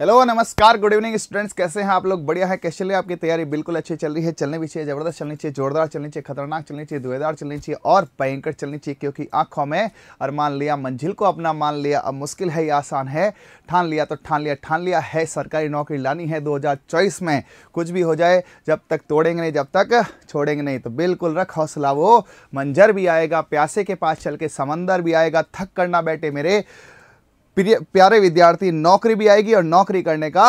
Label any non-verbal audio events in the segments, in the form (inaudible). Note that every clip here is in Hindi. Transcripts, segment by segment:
हेलो नमस्कार गुड इवनिंग स्टूडेंट्स कैसे हैं आप लोग बढ़िया है कैसे आपकी तैयारी बिल्कुल अच्छी चल रही है चलने भी चाहिए जबरदस्त चलनी चाहिए जोरदार चलनी चाहिए खतरनाक चलनी चाहिए दुएदार चलनी चाहिए और भयंकर चलनी चाहिए क्योंकि आंखों में और मान लिया मंजिल को अपना मान लिया अब मुश्किल है या आसान है ठान लिया तो ठान लिया ठान लिया है सरकारी नौकरी लानी है दो में कुछ भी हो जाए जब तक तोड़ेंगे नहीं जब तक छोड़ेंगे नहीं तो बिल्कुल रख हौसला वो मंजर भी आएगा प्यासे के पास चल के समंदर भी आएगा थक करना बैठे मेरे प्यारे विद्यार्थी नौकरी भी आएगी और नौकरी करने का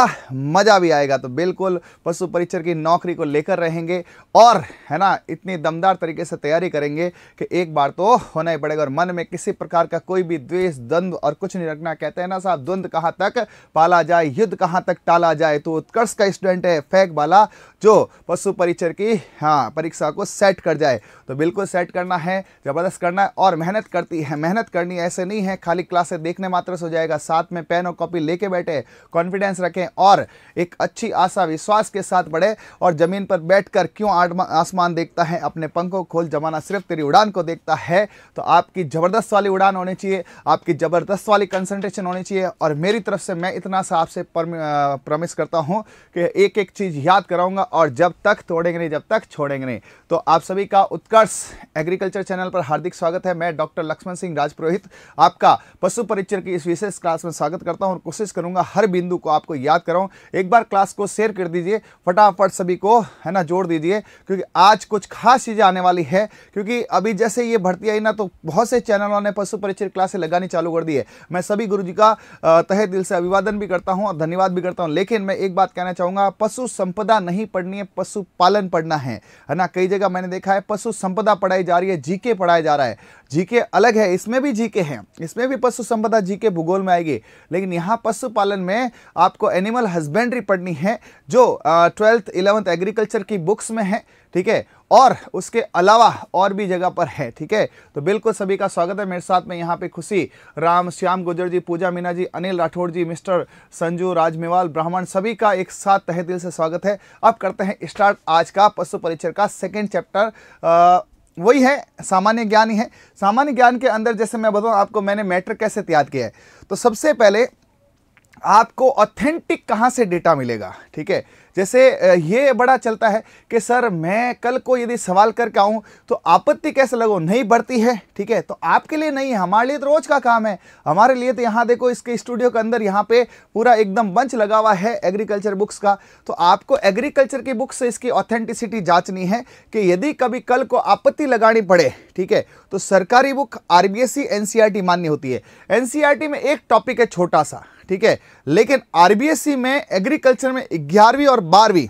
मज़ा भी आएगा तो बिल्कुल पशु परिचर की नौकरी को लेकर रहेंगे और है ना इतनी दमदार तरीके से तैयारी करेंगे कि एक बार तो होना ही पड़ेगा और मन में किसी प्रकार का कोई भी द्वेष द्वंद और कुछ नहीं रखना कहते हैं ना साहब द्वंद कहाँ तक पाला जाए युद्ध कहाँ तक टाला जाए तो उत्कर्ष का स्टूडेंट है फैक वाला जो पशु परिचर की हाँ परीक्षा को सेट कर जाए तो बिल्कुल सेट करना है ज़बरदस्त करना है और मेहनत करती है मेहनत करनी ऐसे नहीं है खाली क्लासे देखने मात्र से हो जाएगा साथ में पेन और कॉपी लेके बैठे कॉन्फिडेंस रखें और एक अच्छी आशा विश्वास के साथ बढ़े और ज़मीन पर बैठ कर क्यों आसमान देखता है अपने पंखों खोल जमाना सिर्फ तेरी उड़ान को देखता है तो आपकी ज़बरदस्त वाली उड़ान होनी चाहिए आपकी ज़बरदस्त वाली कंसंट्रेशन होनी चाहिए और मेरी तरफ से मैं इतना सा आपसे प्रमिस करता हूँ कि एक एक चीज़ याद कराऊंगा और जब तक तोड़ेंगे नहीं जब तक छोड़ेंगे नहीं तो आप सभी का उत्कर्ष एग्रीकल्चर चैनल पर हार्दिक स्वागत है मैं डॉक्टर लक्ष्मण सिंह राजपुरोहित आपका पशु परिचर की इस विशेष क्लास में स्वागत करता हूँ और कोशिश करूँगा हर बिंदु को आपको याद कराऊँ एक बार क्लास को शेयर कर दीजिए फटाफट सभी को है ना जोड़ दीजिए क्योंकि आज कुछ खास चीज़ें आने वाली है क्योंकि अभी जैसे ये भर्ती आई ना तो बहुत से चैनलों ने पशु परिचय क्लासें लगानी चालू कर दी है मैं सभी गुरु जी का तहे दिल से अभिवादन भी करता हूँ और धन्यवाद भी करता हूँ लेकिन मैं एक बात कहना चाहूँगा पशु संपदा नहीं पढ़नी है पशुपालन पढ़ना है है ना कई जगह मैंने देखा है पशु संपदा पढ़ाई जा रही है जीके पढ़ाया जा रहा है जीके अलग है इसमें भी जीके हैं इसमें भी पशु संपदा जीके भूगोल में आएगी लेकिन यहाँ पशुपालन में आपको एनिमल हस्बेंड्री पढ़नी है जो ट्वेल्थ इलेवंथ एग्रीकल्चर की बुक्स में है ठीक है और उसके अलावा और भी जगह पर है ठीक है तो बिल्कुल सभी का स्वागत है मेरे साथ में यहाँ पे खुशी राम श्याम गुजर जी पूजा मीना जी अनिल राठौड़ जी मिस्टर संजू राज मेवाल ब्राह्मण सभी का एक साथ तहे दिल से स्वागत है अब करते हैं स्टार्ट आज का पशु परिचय का सेकेंड चैप्टर वही है सामान्य ज्ञान ही है सामान्य ज्ञान के अंदर जैसे मैं बताऊँ आपको मैंने मैटर कैसे तैयार किया है तो सबसे पहले आपको ऑथेंटिक कहाँ से डेटा मिलेगा ठीक है जैसे ये बड़ा चलता है कि सर मैं कल को यदि सवाल करके आऊँ तो आपत्ति कैसे लगो नहीं बढ़ती है ठीक है तो आपके लिए नहीं है हमारे लिए तो रोज़ का काम है हमारे लिए तो यहाँ देखो इसके स्टूडियो के अंदर यहाँ पे पूरा एकदम बंच लगा हुआ है एग्रीकल्चर बुक्स का तो आपको एग्रीकल्चर की बुक्स से इसकी ऑथेंटिसिटी जाँचनी है कि यदि कभी कल को आपत्ति लगानी पड़े ठीक है तो सरकारी बुक आर बी मान्य होती है एन में एक टॉपिक है छोटा सा ठीक है लेकिन आरबीएससी में एग्रीकल्चर में ग्यारहवीं और बारहवीं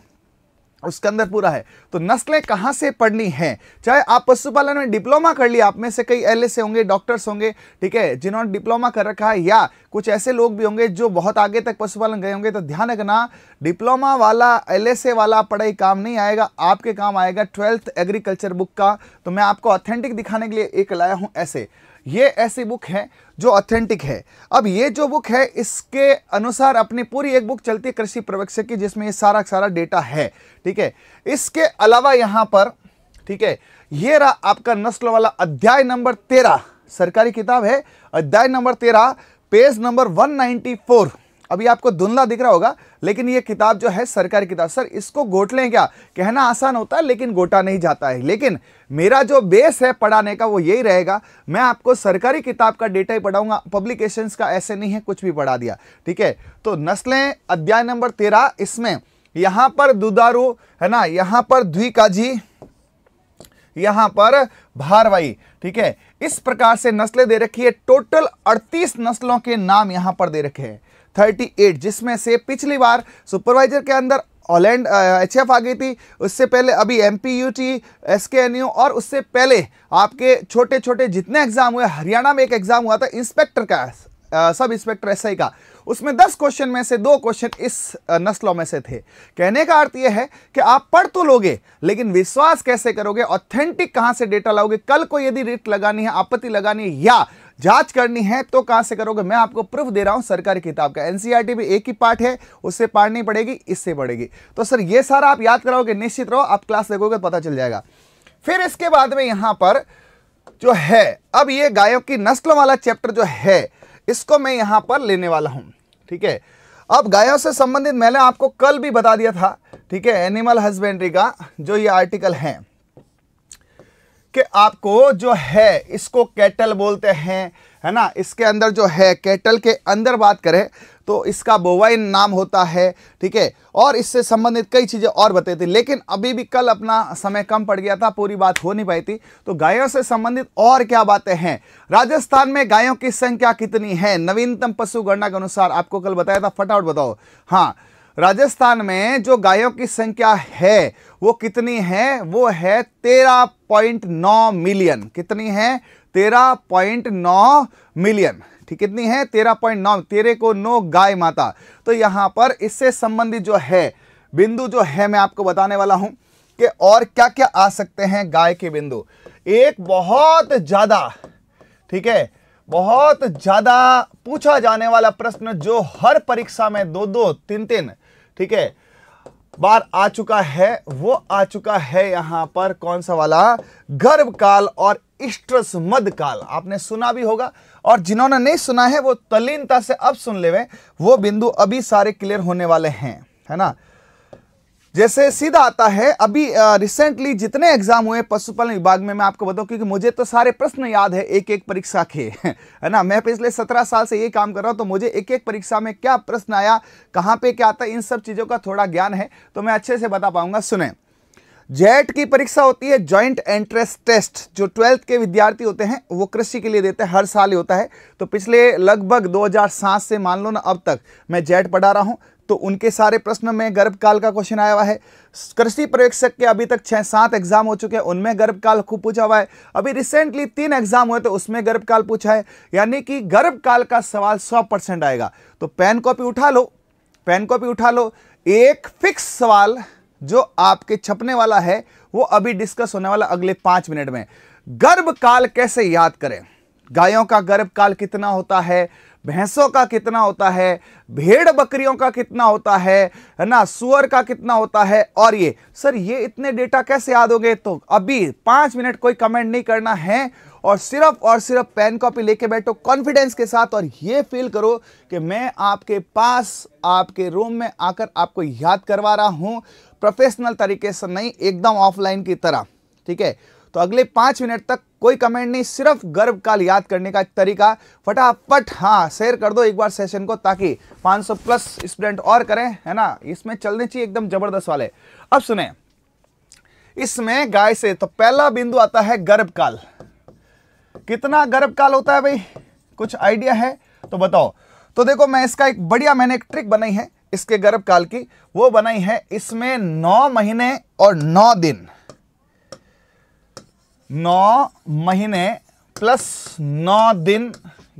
उसके अंदर पूरा है तो नस्लें कहां से पढ़नी हैं चाहे आप पशुपालन में डिप्लोमा कर लिया आप में से कई एल होंगे डॉक्टर्स होंगे ठीक है जिन्होंने डिप्लोमा कर रखा है या कुछ ऐसे लोग भी होंगे जो बहुत आगे तक पशुपालन गए होंगे तो ध्यान रखना डिप्लोमा वाला एल वाला पढ़ाई काम नहीं आएगा आपके काम आएगा ट्वेल्थ एग्रीकल्चर बुक का तो मैं आपको ऑथेंटिक दिखाने के लिए एक लाया हूं ऐसे ये ऐसी बुक है जो ऑथेंटिक है अब ये जो बुक है इसके अनुसार अपनी पूरी एक बुक चलती है कृषि प्रवक्ष की जिसमें ये सारा सारा डेटा है ठीक है इसके अलावा यहाँ पर ठीक है ये रहा आपका नस्ल वाला अध्याय नंबर तेरह सरकारी किताब है अध्याय नंबर तेरह page number one ninety four अभी आपको धुंधला दिख रहा होगा लेकिन ये किताब जो है सरकारी किताब सर इसको गोट लें क्या कहना आसान होता है लेकिन गोटा नहीं जाता है लेकिन मेरा जो बेस है पढ़ाने का वो यही रहेगा मैं आपको सरकारी किताब का डेटा ही पढ़ाऊंगा पब्लिकेशंस का ऐसे नहीं है कुछ भी पढ़ा दिया ठीक है तो नस्लें अध्याय नंबर तेरह इसमें यहां पर दुदारू है ना यहां पर द्विकाजी यहां पर भारवाई ठीक है इस प्रकार से नस्लें दे रखी है टोटल अड़तीस नस्लों के नाम यहां पर दे रखे हैं 38 जिसमें से पिछली बार सुपरवाइजर के अंदर ऑलैंड एच एफ आ गई थी उससे पहले अभी M P U T S K N U और उससे पहले आपके छोटे छोटे जितने एग्ज़ाम हुए हरियाणा में एक एग्ज़ाम हुआ था इंस्पेक्टर का आ, सब इंस्पेक्टर एस का उसमें दस क्वेश्चन में से दो क्वेश्चन इस नस्लों में से थे कहने का अर्थ यह है कि आप पढ़ तो लोगे लेकिन विश्वास कैसे करोगे ऑथेंटिक कहां से डेटा लाओगे कल को यदि रिट लगानी है आपत्ति लगानी है या जांच करनी है तो कहां से करोगे मैं आपको प्रूफ दे रहा हूँ सरकारी किताब का एनसीईआरटी e भी एक ही पार्ट है उससे पढ़नी पड़ेगी इससे पड़ेगी तो सर ये सारा आप याद कराओगे निश्चित रहो आप क्लास देखोगे पता चल जाएगा फिर इसके बाद में यहां पर जो है अब ये गायों की नस्ल वाला चैप्टर जो है इसको मैं यहां पर लेने वाला हूं ठीक है अब गायों से संबंधित मैंने आपको कल भी बता दिया था ठीक है एनिमल हस्बेंड्री का जो ये आर्टिकल हैं कि आपको जो है इसको कैटल बोलते हैं है ना इसके अंदर जो है कैटल के अंदर बात करें तो इसका बोवाइन नाम होता है ठीक है और इससे संबंधित कई चीज़ें और बताई थी लेकिन अभी भी कल अपना समय कम पड़ गया था पूरी बात हो नहीं पाई थी तो गायों से संबंधित और क्या बातें हैं राजस्थान में गायों की संख्या कितनी है नवीनतम पशु गणना के अनुसार आपको कल बताया था फटाफट बताओ हाँ राजस्थान में जो गायों की संख्या है वो कितनी है वो है तेरह पॉइंट नौ मिलियन कितनी है तेरह पॉइंट नौ मिलियन ठीक कितनी है तेरह पॉइंट नौ तेरे को नो गाय माता तो यहां पर इससे संबंधित जो है बिंदु जो है मैं आपको बताने वाला हूं कि और क्या क्या आ सकते हैं गाय के बिंदु एक बहुत ज़्यादा ठीक है बहुत ज़्यादा पूछा जाने वाला प्रश्न जो हर परीक्षा में दो दो तीन तीन ठीक है बार आ चुका है वो आ चुका है यहां पर कौन सा वाला गर्भ काल और इष्ट्रस मद काल आपने सुना भी होगा और जिन्होंने नहीं सुना है वो तलीनता से अब सुन ले वो बिंदु अभी सारे क्लियर होने वाले हैं है ना जैसे सीधा आता है अभी रिसेंटली जितने एग्जाम हुए पशुपालन विभाग में मैं आपको बताऊं क्योंकि मुझे तो सारे प्रश्न याद है एक एक परीक्षा के (laughs) है ना मैं पिछले तो सत्रह साल से ये काम कर रहा हूं तो मुझे एक एक परीक्षा में क्या प्रश्न आया कहाँ पे क्या आता इन सब चीज़ों का थोड़ा ज्ञान है तो मैं अच्छे से बता पाऊंगा सुने जेट की परीक्षा होती है ज्वाइंट एंट्रेंस टेस्ट जो ट्वेल्थ के विद्यार्थी होते हैं वो कृषि के लिए देते हैं हर साल ही होता है तो पिछले लगभग 2007 से मान लो ना अब तक मैं जेट पढ़ा रहा हूँ तो उनके सारे प्रश्न में गर्भकाल का क्वेश्चन आया हुआ है कृषि पर्यवेक्षक के अभी तक छः सात एग्जाम हो चुके हैं उनमें गर्भकाल खूब पूछा हुआ है अभी रिसेंटली तीन एग्जाम हुए तो उसमें गर्भकाल पूछा है यानी कि गर्भकाल का सवाल सौ परसेंट आएगा तो पेन कॉपी उठा लो पेन कॉपी उठा लो एक फिक्स सवाल जो आपके छपने वाला है वो अभी डिस्कस होने वाला अगले पांच मिनट में गर्भकाल कैसे याद करें गायों का गर्भकाल कितना होता है भैंसों का कितना होता है भेड़ बकरियों का कितना होता है है ना सुअर का कितना होता है और ये सर ये इतने डेटा कैसे याद हो गए तो अभी पांच मिनट कोई कमेंट नहीं करना है और सिर्फ और सिर्फ पेन कॉपी लेके बैठो कॉन्फिडेंस के साथ और ये फील करो कि मैं आपके पास आपके रूम में आकर आपको याद करवा रहा हूं प्रोफेशनल तरीके से नहीं एकदम ऑफलाइन की तरह ठीक है तो अगले पांच मिनट तक कोई कमेंट नहीं सिर्फ गर्भ काल याद करने का एक तरीका फटाफट हाँ शेयर कर दो एक बार सेशन को ताकि 500 प्लस स्टूडेंट और करें है ना इसमें चलने चाहिए एकदम जबरदस्त वाले अब सुने इसमें गाय से तो पहला बिंदु आता है गर्भ काल कितना गर्भ काल होता है भाई कुछ आइडिया है तो बताओ तो देखो मैं इसका एक बढ़िया मैंने एक ट्रिक बनाई है इसके गर्भ काल की वो बनाई है इसमें नौ महीने और नौ दिन नौ महीने प्लस नौ दिन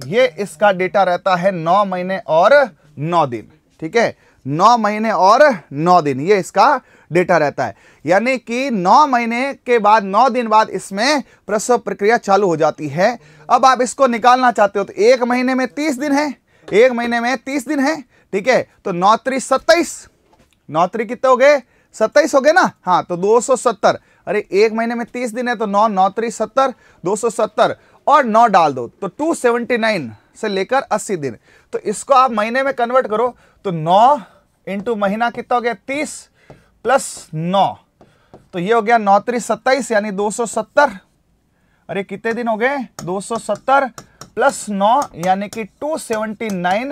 ये इसका डेटा रहता है नौ महीने और नौ दिन ठीक है नौ महीने और नौ दिन ये इसका डेटा रहता है यानी कि नौ महीने के बाद नौ दिन बाद इसमें प्रसव प्रक्रिया चालू हो जाती है अब आप इसको निकालना चाहते हो तो एक महीने में तीस दिन है एक महीने में तीस दिन है ठीक है तो नौ त्री सत्ताईस नौ त्री कितने हो गए सत्ताईस हो गए ना हाँ तो दो सौ सत्तर अरे एक महीने में तीस दिन है तो नौ नौ त्री सत्तर दो सौ सत्तर और नौ डाल दो तो टू सेवेंटी नाइन से लेकर अस्सी दिन तो इसको आप महीने में कन्वर्ट करो तो नौ इंटू महीना कितना हो गया तीस प्लस नौ तो ये हो गया नौ त्री सत्ताईस यानी दो सौ सत्तर अरे कितने दिन हो गए दो सौ सत्तर प्लस नौ यानी कि टू सेवेंटी नाइन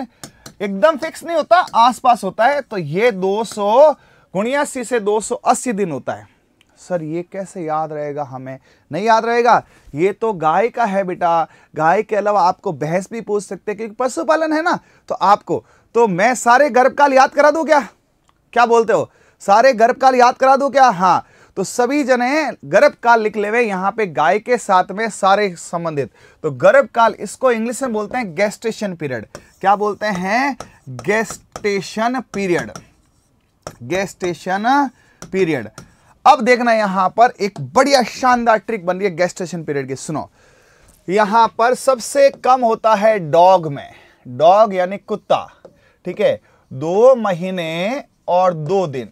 एकदम फिक्स नहीं होता आसपास होता है तो ये दो सौ गुणियासी से अस्सी दिन होता है सर ये कैसे याद रहेगा हमें नहीं याद रहेगा ये तो गाय का है बेटा गाय के अलावा आपको भैंस भी पूछ सकते हैं क्योंकि पशुपालन है ना तो आपको तो मैं सारे गर्भकाल याद करा दूं क्या क्या बोलते हो सारे गर्भकाल याद करा दूं क्या हाँ तो सभी जने गर्भकाल लिख ले यहाँ पे गाय के साथ में सारे संबंधित तो गर्भकाल इसको इंग्लिश में बोलते हैं गेस्टेशन पीरियड क्या बोलते हैं गेस्टेशन पीरियड गेस्टेशन पीरियड अब देखना यहां पर एक बढ़िया शानदार ट्रिक बन रही है गेस्टेशन पीरियड की सुनो यहां पर सबसे कम होता है डॉग में डॉग यानी कुत्ता ठीक है दो महीने और दो दिन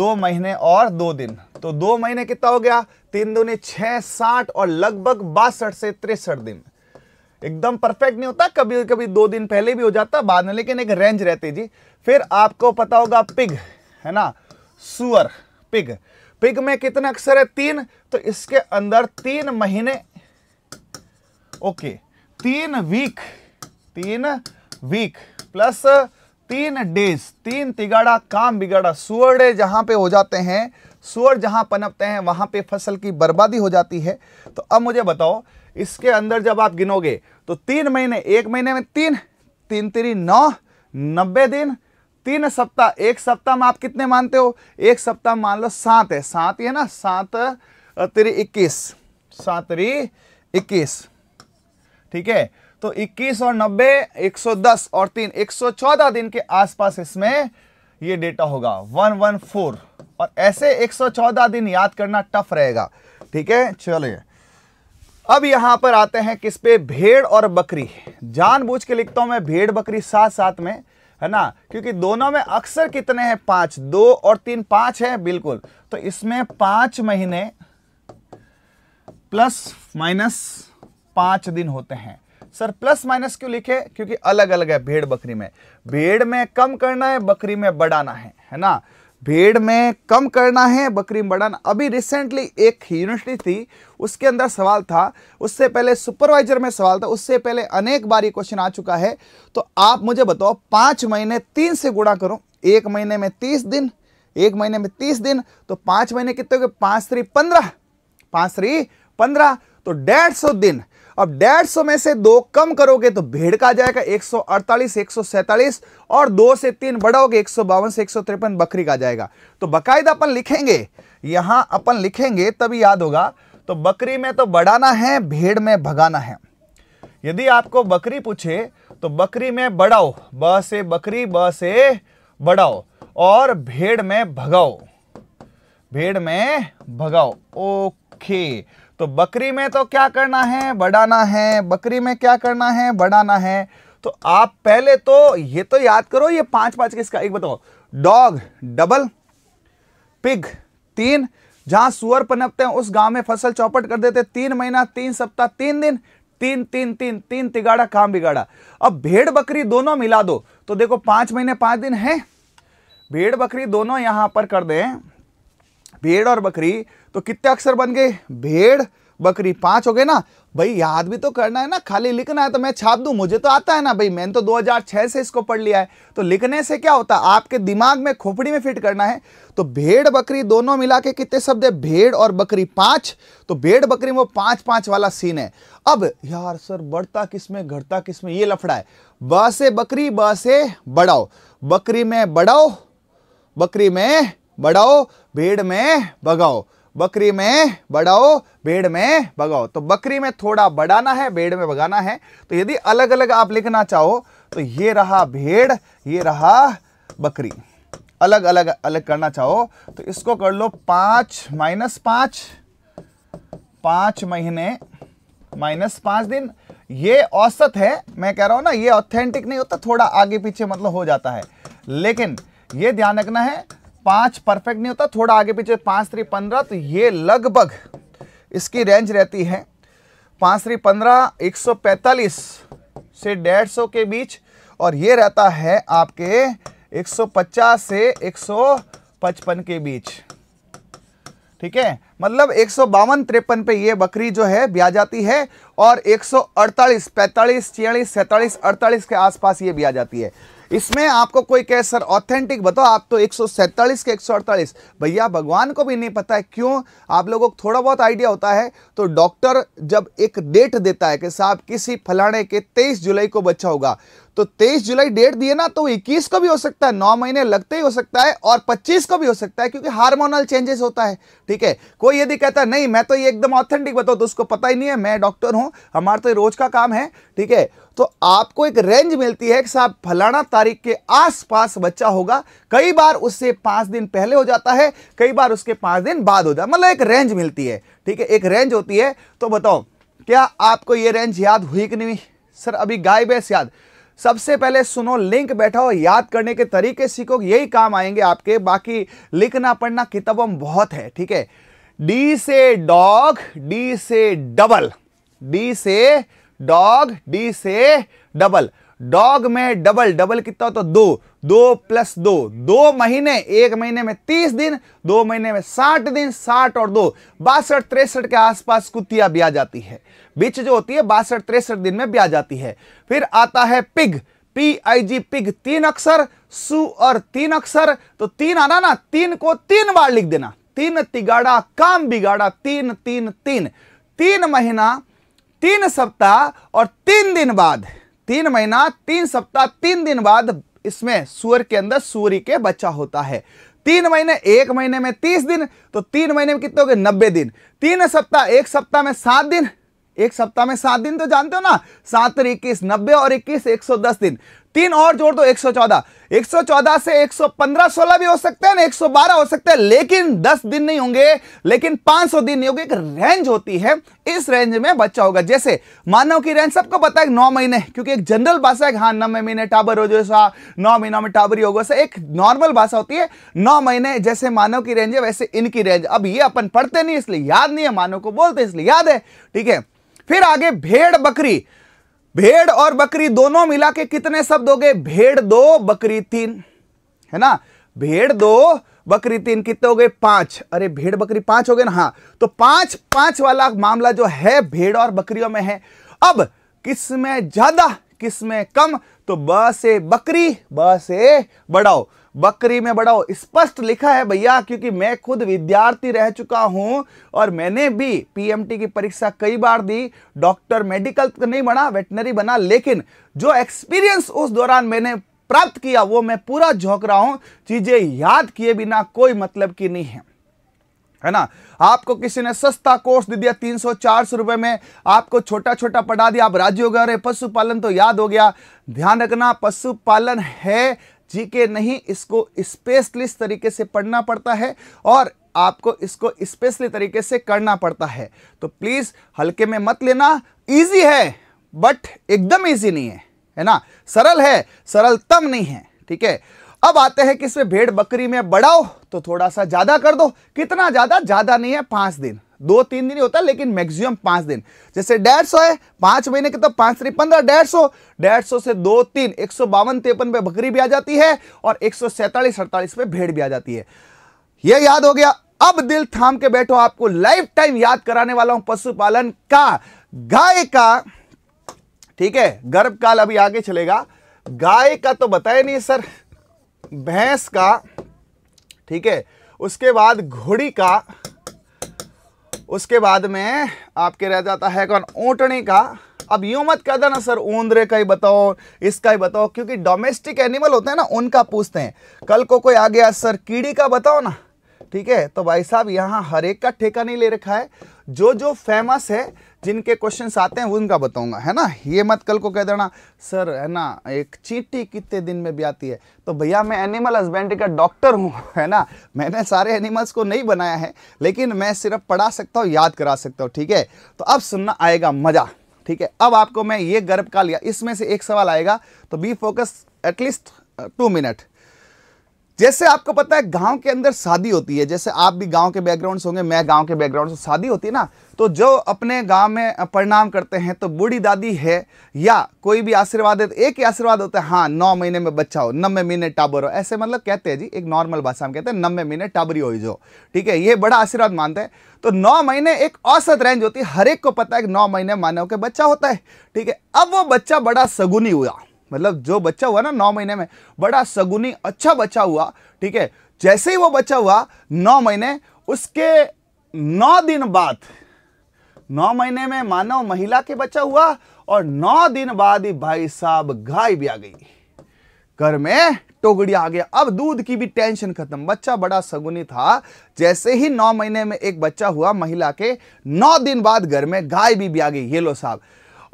दो महीने और दो दिन तो दो महीने कितना हो गया तीन ने छह साठ और लगभग बासठ से तिरसठ दिन एकदम परफेक्ट नहीं होता कभी कभी दो दिन पहले भी हो जाता बाद में लेकिन एक रेंज रहती जी फिर आपको पता होगा पिग है ना सुअर पिग पिग में कितने अक्षर है तीन तो इसके अंदर तीन महीने ओके तीन वीक तीन वीक प्लस तीन डेज तीन तिगाड़ा काम बिगाड़ा सुअर डे जहां पे हो जाते हैं सुअर जहां पनपते हैं वहां पे फसल की बर्बादी हो जाती है तो अब मुझे बताओ इसके अंदर जब आप गिनोगे तो तीन महीने एक महीने में तीन तीन तीन नौ नब्बे दिन तीन सप्ताह एक सप्ताह में आप कितने मानते हो एक सप्ताह मान लो सात है सात ही है ना सात तेरी इक्कीस सात तेरी इक्कीस ठीक है तो 21 और 90 110 और 3 114 दिन के आसपास इसमें ये डेटा होगा 114 और ऐसे 114 दिन याद करना टफ रहेगा ठीक है चलिए अब यहां पर आते हैं किस पे भेड़ और बकरी जानबूझ के लिखता हूं मैं भेड़ बकरी साथ साथ में है ना क्योंकि दोनों में अक्सर कितने हैं पांच दो और तीन पांच है बिल्कुल तो इसमें पांच महीने प्लस माइनस पांच दिन होते हैं सर प्लस माइनस क्यों लिखे क्योंकि अलग अलग है भेड़ बकरी में भेड़ में कम करना है बकरी में बढ़ाना है है ना भेड़ में कम करना है बकरी मर्डन अभी रिसेंटली एक यूनिवर्सिटी थी उसके अंदर सवाल था उससे पहले सुपरवाइजर में सवाल था उससे पहले अनेक बार ये क्वेश्चन आ चुका है तो आप मुझे बताओ पाँच महीने तीन से गुणा करो एक महीने में तीस दिन एक महीने में तीस दिन तो पाँच महीने कितने हो गए पाँच थ्री पंद्रह पाँच थ्री पंद्रह तो डेढ़ सौ दिन अब डेढ़ सौ में से दो कम करोगे तो भेड़ का आ जाएगा एक सौ अड़तालीस एक सौ सैतालीस और दो से तीन बढ़ाओगे एक सौ बावन से एक सौ तिरपन बकरी का आ जाएगा तो बकायदा अपन लिखेंगे यहां अपन लिखेंगे तभी याद होगा तो बकरी में तो बढ़ाना है भेड़ में भगाना है यदि आपको बकरी पूछे तो बकरी में बढ़ाओ ब से बकरी ब से बढ़ाओ और भेड़ में भगाओ भेड़ में भगाओ ओके तो बकरी में तो क्या करना है बढ़ाना है बकरी में क्या करना है बढ़ाना है तो आप पहले तो ये तो याद करो ये पांच पांच किसका एक बताओ डॉग डबल पिग तीन जहां सुअर पनपते हैं उस गांव में फसल चौपट कर देते तीन महीना तीन सप्ताह तीन दिन तीन तीन तीन तीन तिगाड़ा काम बिगाड़ा अब भेड़ बकरी दोनों मिला दो तो देखो पांच महीने पांच दिन है भेड़ बकरी दोनों यहां पर कर दें भेड़ और बकरी तो कितने अक्षर बन गए भेड़ बकरी पांच हो गए ना भाई याद भी तो करना है ना खाली लिखना है तो मैं छाप दू मुझे तो आता है ना भाई मैंने तो 2006 से इसको पढ़ लिया है तो लिखने से क्या होता है आपके दिमाग में खोपड़ी में फिट करना है तो भेड़ बकरी दोनों मिला के कितने शब्द है भेड़ और बकरी पांच तो भेड़ बकरी वो पांच पांच वाला सीन है अब यार सर बढ़ता किसमें घटता किसमें ये लफड़ा है ब से बकरी ब से बड़ाओ बकरी में बड़ाओ बकरी में बढ़ाओ भेड़ में भगाओ बकरी में बढ़ाओ भेड़ में भगाओ तो बकरी में थोड़ा बढ़ाना है भेड़ में भगाना है तो यदि अलग अलग आप लिखना चाहो तो ये रहा भेड़ ये रहा बकरी अलग अलग अलग करना चाहो तो इसको कर लो पांच माइनस पांच पांच महीने माइनस पांच दिन ये औसत है मैं कह रहा हूं ना ये ऑथेंटिक नहीं होता थोड़ा आगे पीछे मतलब हो जाता है लेकिन ये ध्यान रखना है पांच परफेक्ट नहीं होता थोड़ा आगे पीछे पांच थ्री पंद्रह तो ये लगभग इसकी रेंज रहती है पांच थ्री पंद्रह एक सौ पैंतालीस से डेढ़ सौ के बीच और ये रहता है आपके एक सौ पचास से एक सौ पचपन के बीच ठीक है मतलब एक सौ बावन तिरपन पे ये बकरी जो है ब्या जाती है और एक सौ अड़तालीस पैंतालीस छियालीस 47, अड़तालीस के आसपास ये ब्या जाती है इसमें आपको कोई कहे सर ऑथेंटिक बताओ आप तो एक के एक भैया भगवान को भी नहीं पता है क्यों आप लोगों को थोड़ा बहुत आइडिया होता है तो डॉक्टर जब एक डेट देता है कि साहब किसी फलाने के तेईस जुलाई को बच्चा होगा तो 23 जुलाई डेट दिए ना तो 21 को भी हो सकता है नौ महीने लगते ही हो सकता है और 25 को भी हो सकता है क्योंकि हार्मोनल चेंजेस होता है ठीक है कोई यदि कहता है नहीं मैं तो ये एकदम ऑथेंटिक बताऊँ तो उसको पता ही नहीं है मैं डॉक्टर हूं हमारा तो रोज का काम है ठीक है तो आपको एक रेंज मिलती है कि साहब फलाना तारीख के आसपास बच्चा होगा कई बार उससे पांच दिन पहले हो जाता है कई बार उसके पांच दिन बाद हो जाता है मतलब एक रेंज मिलती है ठीक है एक रेंज होती है तो बताओ क्या आपको ये रेंज याद हुई कि नहीं सर अभी गाय भैंस याद सबसे पहले सुनो लिंक बैठाओ याद करने के तरीके सीखो यही काम आएंगे आपके बाकी लिखना पढ़ना किताबम बहुत है ठीक है डी से डॉग डी से डबल डी से डॉग डी से डबल डॉग में डबल डबल कितना तो दो दो प्लस दो दो महीने एक महीने में तीस दिन दो महीने में साठ दिन साठ और दो बासठ तिरसठ के आसपास कुत्तियां भी आ जाती है बीच जो होती है बासठ तिरसठ दिन में ब्याज आती है फिर आता है pig P I G pig तीन अक्षर सु और तीन अक्षर तो तीन आना ना तीन को तीन बार लिख देना तीन तिगाड़ा काम बिगाड़ा तीन तीन तीन तीन महीना तीन सप्ताह और तीन दिन बाद तीन महीना तीन सप्ताह तीन दिन बाद इसमें सूर के अंदर सूर्य के बच्चा होता है तीन महीने एक महीने में तीस दिन तो तीन महीने में कितने हो गए नब्बे दिन तीन सप्ताह एक सप्ताह में सात दिन एक सप्ताह में सात दिन तो जानते हो ना सात और इक्कीस नब्बे और इक्कीस एक सौ दस दिन तीन और जोड़ दो एक एक सौ चौदह सौ चौदह से एक सौ पंद्रह सोलह भी हो सकते हैं ना बारह हो सकते हैं लेकिन दस दिन नहीं होंगे लेकिन पांच सौ दिन नहीं होंगे एक रेंज होती है इस रेंज में बच्चा होगा जैसे मानव की रेंज सबको पता है नौ महीने क्योंकि एक जनरल भाषा है हाँ नौ महीने टाबर हो जैसा नौ महीनों में टाबरी होगा सा एक नॉर्मल भाषा होती है नौ महीने जैसे मानव की रेंज है वैसे इनकी रेंज अब ये अपन पढ़ते नहीं इसलिए याद नहीं है मानव को बोलते इसलिए याद है ठीक है फिर आगे भेड़ बकरी भेड़ और बकरी दोनों मिला के कितने शब्द हो गए भेड़ दो बकरी तीन है ना भेड़ दो बकरी तीन कितने हो गए पांच अरे भेड़ बकरी पांच हो गए ना हाँ तो पांच पांच वाला मामला जो है भेड़ और बकरियों में है अब किस में ज्यादा किस में कम तो ब से बकरी ब से बड़ाओ बकरी में बढ़ाओ स्पष्ट लिखा है भैया क्योंकि मैं खुद विद्यार्थी रह चुका हूं और मैंने भी पीएमटी की परीक्षा कई बार दी डॉक्टर मेडिकल तो नहीं बना वेटनरी बना लेकिन जो एक्सपीरियंस उस दौरान मैंने प्राप्त किया वो मैं पूरा झोंक रहा हूं चीजें याद किए बिना कोई मतलब की नहीं है है ना आपको किसी ने सस्ता कोर्स दे दिया तीन सौ चार सौ रुपए में आपको छोटा छोटा पढ़ा दिया आप राज्य हो गए अरे पशुपालन तो याद हो गया ध्यान रखना पशुपालन है जीके नहीं इसको स्पेशलिस्ट तरीके से पढ़ना पड़ता है और आपको इसको स्पेशली तरीके से करना पड़ता है तो प्लीज़ हल्के में मत लेना ईजी है बट एकदम ईजी नहीं है है ना सरल है सरलतम नहीं है ठीक है अब आते हैं कि इसमें भेड़ बकरी में बढ़ाओ तो थोड़ा सा ज़्यादा कर दो कितना ज़्यादा ज़्यादा नहीं है पांच दिन दो तीन दिन होता है लेकिन मैक्सिमम पांच दिन जैसे डेढ़ सौ है पांच महीने के तो पांच तीन पंद्रह डेढ़ सौ डेढ़ सौ से दो तीन एक सौ बावन तेपन पे बकरी भी आ जाती है और एक सौ सैतालीस अड़तालीस पे भेड़ भी आ जाती है यह याद हो गया अब दिल थाम के बैठो आपको लाइफ टाइम याद कराने वाला हूं पशुपालन का गाय का ठीक है गर्भकाल अभी आगे चलेगा गाय का तो बताया नहीं सर भैंस का ठीक है उसके बाद घोड़ी का उसके बाद में आपके रह जाता है कौन ऊँटनी का अब यू मत कर देना सर ऊंदरे का ही बताओ इसका ही बताओ क्योंकि डोमेस्टिक एनिमल होते हैं ना उनका पूछते हैं कल को कोई आ गया सर कीड़ी का बताओ ना ठीक है तो भाई साहब यहाँ हर एक का ठेका नहीं ले रखा है जो जो फेमस है जिनके क्वेश्चन आते हैं उनका बताऊंगा है ना ये मत कल को कह देना सर है ना एक चींटी कितने दिन में भी आती है तो भैया मैं एनिमल हस्बेंड्री का डॉक्टर हूँ (laughs) है ना मैंने सारे एनिमल्स को नहीं बनाया है लेकिन मैं सिर्फ पढ़ा सकता हूँ याद करा सकता हूँ ठीक है तो अब सुनना आएगा मज़ा ठीक है अब आपको मैं ये गर्भ का लिया इसमें से एक सवाल आएगा तो be focus at least two minute जैसे आपको पता है गांव के अंदर शादी होती है जैसे आप भी गांव के बैकग्राउंड से होंगे मैं गांव के बैकग्राउंड से शादी होती है ना तो जो अपने गांव में प्रणाम करते हैं तो बूढ़ी दादी है या कोई भी आशीर्वाद है तो एक ही आशीर्वाद होता है हाँ नौ महीने में बच्चा हो नब्बे महीने टाबर हो ऐसे मतलब कहते हैं जी एक नॉर्मल भाषा में कहते हैं नब्बे महीने टाबरी हो जो ठीक है ये बड़ा आशीर्वाद मानते हैं तो नौ महीने एक औसत रेंज होती है हर एक को पता है कि नौ महीने मानव के बच्चा होता है ठीक है अब वो बच्चा बड़ा सगुनी हुआ मतलब जो बच्चा हुआ ना नौ महीने में बड़ा सगुनी अच्छा बच्चा हुआ ठीक है जैसे ही वो बच्चा हुआ नौ महीने उसके नौ दिन बाद नौ महीने में मानव महिला के बच्चा हुआ और नौ दिन बाद ही भाई साहब गाय भी आ गई घर में टोगड़ी आ गया अब दूध की भी टेंशन खत्म बच्चा बड़ा सगुनी था जैसे ही नौ महीने में एक बच्चा हुआ महिला के नौ दिन बाद घर में गाय भी, भी आ गई ये लो साहब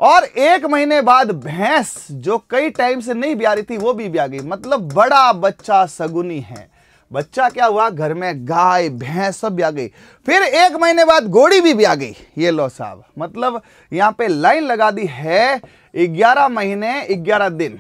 और एक महीने बाद भैंस जो कई टाइम से नहीं ब्या रही थी वो भी ब्या गई मतलब बड़ा बच्चा सगुनी है बच्चा क्या हुआ घर में गाय भैंस सब ब्या गई फिर एक महीने बाद घोड़ी भी ब्या गई ये लो साहब मतलब यहां पे लाइन लगा दी है ग्यारह महीने ग्यारह दिन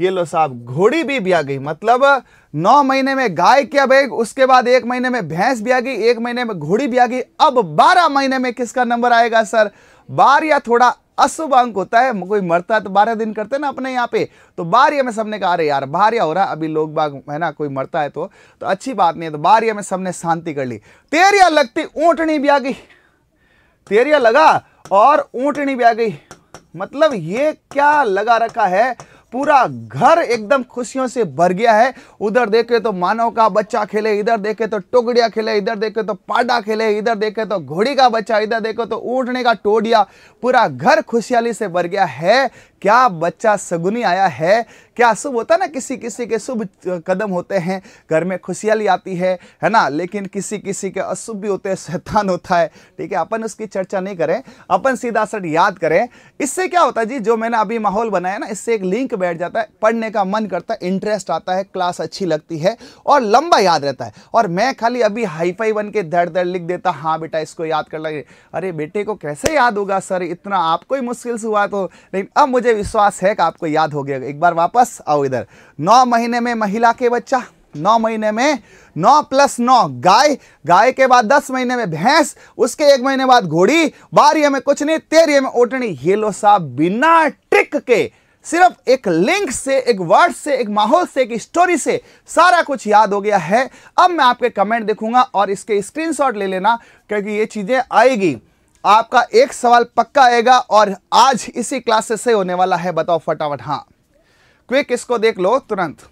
ये लो साहब घोड़ी भी ब्या गई मतलब नौ महीने में गाय क्या बैग उसके बाद एक महीने में भैंस ब्याह गई एक महीने में घोड़ी आ गई अब बारह महीने में किसका नंबर आएगा सर बार या थोड़ा अशुभ अंक होता है कोई मरता है तो बारह दिन करते ना अपने यहाँ पे तो बारिया में सबने कहा अरे यार बारिया हो रहा है अभी लोग बाग है ना कोई मरता है तो तो अच्छी बात नहीं है तो बारिया में सबने शांति कर ली तेरिया लगती ऊँटनी भी आ गई तेरिया लगा और ऊँटनी भी आ गई मतलब ये क्या लगा रखा है पूरा घर एकदम खुशियों से भर गया है उधर देखे तो मानव का बच्चा खेले इधर देखे तो टोकड़िया खेले इधर देखे तो पाडा खेले इधर देखे तो घोड़ी का बच्चा इधर देखे तो ऊँटने का टोडिया पूरा घर खुशहाली से भर गया है क्या बच्चा सगुनी आया है क्या शुभ होता है ना किसी किसी के शुभ कदम होते हैं घर में खुशहाली आती है है ना लेकिन किसी किसी के अशुभ भी होते हैं शैतान होता है ठीक है अपन उसकी चर्चा नहीं करें अपन सीधा सट याद करें इससे क्या होता है जी जो मैंने अभी माहौल बनाया ना इससे एक लिंक बैठ जाता है पढ़ने का मन करता है इंटरेस्ट आता है क्लास अच्छी लगती है और लंबा याद रहता है और मैं खाली अभी हाईफाई बन के धड़ धड़ लिख देता हाँ बेटा इसको याद कर लगे अरे बेटे को कैसे याद होगा सर इतना आपको ही मुश्किल से हुआ तो लेकिन अब मुझे मुझे विश्वास है कि आपको याद हो गया एक बार वापस आओ इधर नौ महीने में महिला के बच्चा नौ महीने में नौ प्लस नौ गाय गाय के बाद दस महीने में भैंस उसके एक महीने बाद घोड़ी बारह में कुछ नहीं तेरह में ओटनी ये लो साहब बिना ट्रिक के सिर्फ एक लिंक से एक वर्ड से एक माहौल से एक स्टोरी से सारा कुछ याद हो गया है अब मैं आपके कमेंट देखूंगा और इसके स्क्रीनशॉट ले लेना क्योंकि ये चीज़ें आएगी आपका एक सवाल पक्का आएगा और आज इसी क्लास से होने वाला है बताओ फटाफट हां क्विक इसको देख लो तुरंत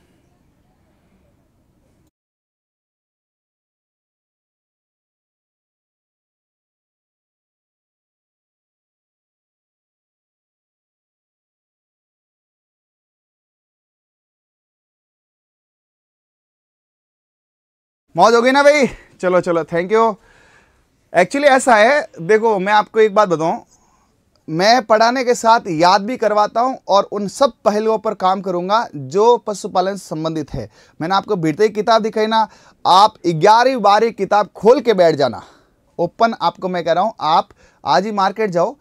मौज हो गई ना भाई चलो चलो थैंक यू एक्चुअली ऐसा है देखो मैं आपको एक बात बताऊं मैं पढ़ाने के साथ याद भी करवाता हूं और उन सब पहलुओं पर काम करूंगा जो पशुपालन से संबंधित है मैंने आपको भीड़ते ही किताब दिखाई ना आप ग्यारहवीं बारी किताब खोल के बैठ जाना ओपन आपको मैं कह रहा हूं आप आज ही मार्केट जाओ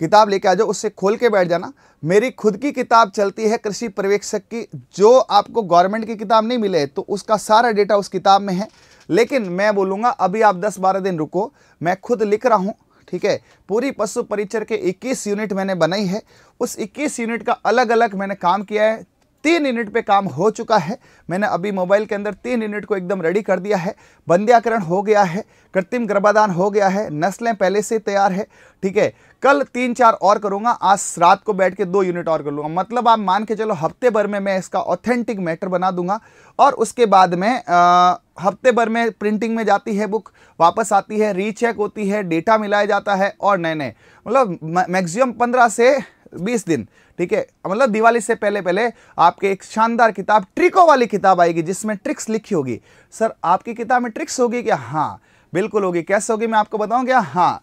किताब लेके आ जाओ उससे खोल के बैठ जाना मेरी खुद की किताब चलती है कृषि पर्यवेक्षक की जो आपको गवर्नमेंट की किताब नहीं मिले तो उसका सारा डेटा उस किताब में है लेकिन मैं बोलूँगा अभी आप 10-12 दिन रुको मैं खुद लिख रहा हूँ ठीक है पूरी पशु परिचर के 21 यूनिट मैंने बनाई है उस 21 यूनिट का अलग अलग मैंने काम किया है तीन यूनिट पे काम हो चुका है मैंने अभी मोबाइल के अंदर तीन यूनिट को एकदम रेडी कर दिया है बंद्याकरण हो गया है कृत्रिम गर्भाधान हो गया है नस्लें पहले से तैयार है ठीक है कल तीन चार और करूंगा आज रात को बैठ के दो यूनिट और कर लूँगा मतलब आप मान के चलो हफ्ते भर में मैं इसका ऑथेंटिक मैटर बना दूंगा और उसके बाद में आ, हफ्ते भर में प्रिंटिंग में जाती है बुक वापस आती है रीचेक होती है डेटा मिलाया जाता है और नए नए मतलब मैक्सिमम पंद्रह से बीस दिन ठीक है मतलब दिवाली से पहले पहले आपके एक शानदार किताब ट्रिको वाली किताब आएगी जिसमें ट्रिक्स लिखी होगी सर आपकी किताब में ट्रिक्स होगी क्या हाँ बिल्कुल होगी कैसे होगी मैं आपको बताऊँ क्या हाँ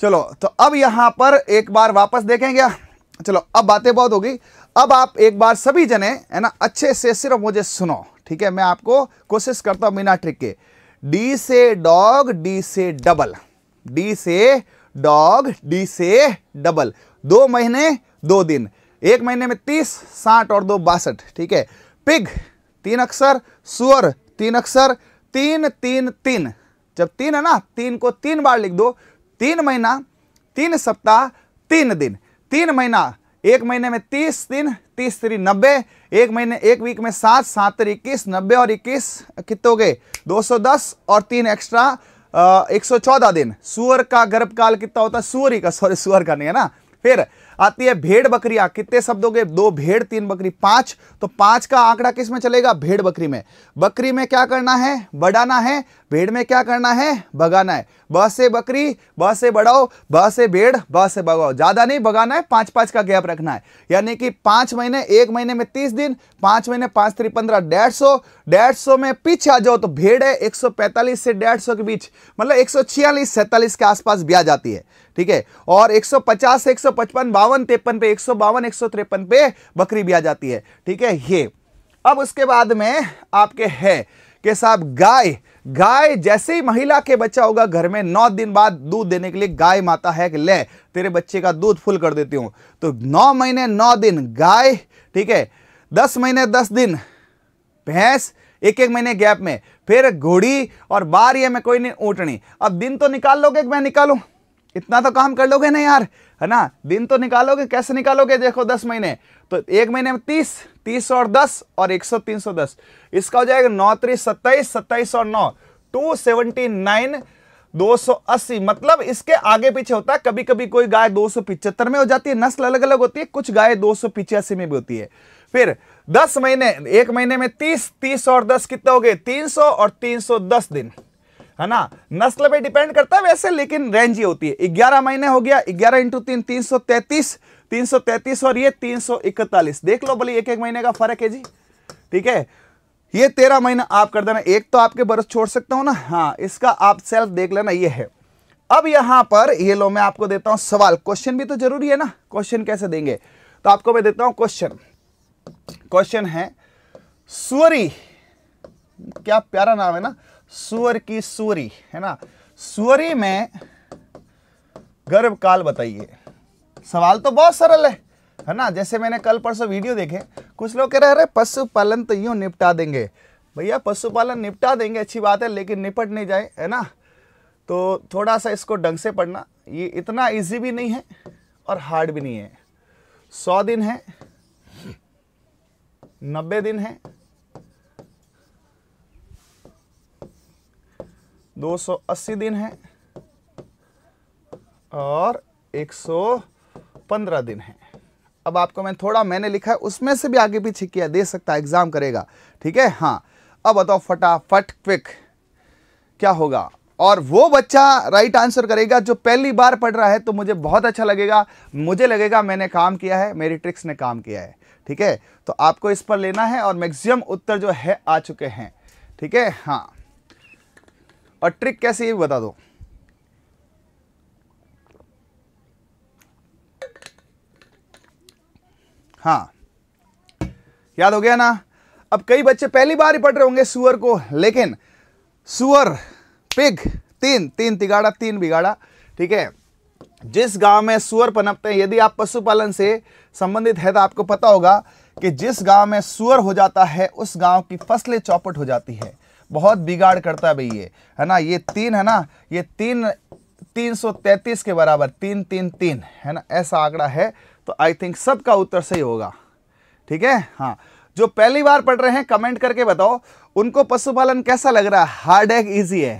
चलो तो अब यहाँ पर एक बार वापस देखेंगे चलो अब बातें बहुत होगी अब आप एक बार सभी जने है ना अच्छे से सिर्फ मुझे सुनो ठीक है मैं आपको कोशिश करता हूं बिना ट्रिक के डी से डॉग डी से डबल डी से डॉग डी से डबल दो महीने दो दिन एक महीने में तीस साठ और दो बासठ ठीक है पिग तीन अक्षर सुअर तीन अक्षर तीन तीन तीन जब तीन है ना तीन को तीन बार लिख दो तीन महीना तीन सप्ताह तीन दिन तीन महीना एक महीने में तीस दिन तीस तरी नब्बे एक महीने एक वीक में सात सात तरी इक्कीस नब्बे और इक्कीस कितने हो गए दो सौ दस और तीन एक्स्ट्रा एक सौ चौदह दिन सुअर का गर्भकाल कितना होता है ही का सॉरी सुअर का नहीं है ना फिर आती है भेड़ बकरियां कितने शब्द हो गए दो भेड़ तीन बकरी पांच तो पांच का आंकड़ा किस में चलेगा भेड़ बकरी में बकरी में क्या करना है बढ़ाना है भेड़ में क्या करना है भगाना है बासे बकरी ब से बढ़ाओ ब से भेड़ ब से भगाओ ज़्यादा नहीं भगाना है पांच पांच का गैप रखना है यानी कि पांच महीने एक महीने में तीस दिन पांच महीने पांच त्री पंद्रह डेढ़ सौ डेढ़ सौ में पीछे आ जाओ तो भेड़ है एक सौ पैंतालीस से डेढ़ सौ के बीच मतलब एक सौ छियालीस सैंतालीस के आसपास ब्याज आती है ठीक है और 150 से पचपन बावन तिरपन पे एक सौ बावन एक सौ तिरपन पे बकरी ब्याज आती है ठीक है ये अब उसके बाद में आपके है कि साहब गाय गाय जैसे ही महिला के बच्चा होगा घर में नौ दिन बाद दूध देने के लिए गाय माता है कि ले तेरे बच्चे का दूध फुल कर देती हूं तो नौ महीने नौ दिन गाय ठीक है दस महीने दस दिन भैंस एक एक महीने गैप में फिर घोड़ी और बार ये में कोई नहीं ऊँटनी अब दिन तो निकाल लोगे मैं निकालू इतना तो काम कर लोगे ना यार है ना दिन तो निकालोगे कैसे निकालोगे देखो दस महीने तो एक महीने में तीस तीस और दस और एक सौ तीन सौ दस इसका हो जाएगा नौ त्री सत्ताईस सत्ताईस और नौ टू सेवनटी नाइन दो सौ अस्सी मतलब इसके आगे पीछे होता है कभी कभी कोई गाय दो सौ में हो जाती है नस्ल अलग अलग होती है कुछ गाय दो सौ में भी होती है फिर दस महीने एक महीने में तीस तीस और दस कितने हो गए तीन सौ और तीन सौ दस दिन है ना नस्ल पे डिपेंड करता है वैसे लेकिन रेंज ये होती है ग्यारह महीने हो गया ग्यारह इंटू तीन तीन सौ तैतीस तीन सौ तैतीस और ये तीन सौ इकतालीस देख लो बोले एक एक महीने का फर्क है जी ठीक है ये तेरह महीना आप कर देना एक तो आपके बरस छोड़ सकता हूं ना हाँ इसका आप सेल्फ देख लेना ये है अब यहां पर ये लो मैं आपको देता हूं सवाल क्वेश्चन भी तो जरूरी है ना क्वेश्चन कैसे देंगे तो आपको मैं देता हूं क्वेश्चन क्वेश्चन है सुअरी क्या प्यारा नाम है ना सुअर की सुअरी है ना सुअरी में गर्भकाल बताइए सवाल तो बहुत सरल है है ना जैसे मैंने कल परसों वीडियो देखे कुछ लोग कह रहे अरे पशुपालन तो यूं निपटा देंगे भैया पशुपालन निपटा देंगे अच्छी बात है लेकिन निपट नहीं जाए है ना तो थोड़ा सा इसको ढंग से पढ़ना ये इतना इजी भी नहीं है और हार्ड भी नहीं है सौ दिन है नब्बे दिन है 280 दिन है और 115 दिन है अब आपको मैं थोड़ा मैंने लिखा है उसमें से भी आगे पीछे किया दे सकता है एग्जाम करेगा ठीक है हाँ अब बताओ फटाफट क्विक क्या होगा और वो बच्चा राइट आंसर करेगा जो पहली बार पढ़ रहा है तो मुझे बहुत अच्छा लगेगा मुझे लगेगा मैंने काम किया है मेरी ट्रिक्स ने काम किया है ठीक है तो आपको इस पर लेना है और मैक्सिमम उत्तर जो है आ चुके हैं ठीक है हाँ और ट्रिक कैसे ये बता दो हाँ याद हो गया ना अब कई बच्चे पहली बार ही पढ़ रहे होंगे सुअर को लेकिन सुअर पिग तीन तीन तिगाड़ा तीन बिगाड़ा ठीक है जिस गांव में सुअर पनपते हैं यदि आप पशुपालन से संबंधित है तो आपको पता होगा कि जिस गांव में सुअर हो जाता है उस गांव की फसलें चौपट हो जाती है बहुत बिगाड़ करता है भाई ये है ना ये तीन है ना ये तीन तीन सौ तैंतीस के बराबर तीन तीन तीन है ना ऐसा आंकड़ा है तो आई थिंक सबका उत्तर सही होगा ठीक है हाँ जो पहली बार पढ़ रहे हैं कमेंट करके बताओ उनको पशुपालन कैसा लग रहा है हार्ड है ईजी है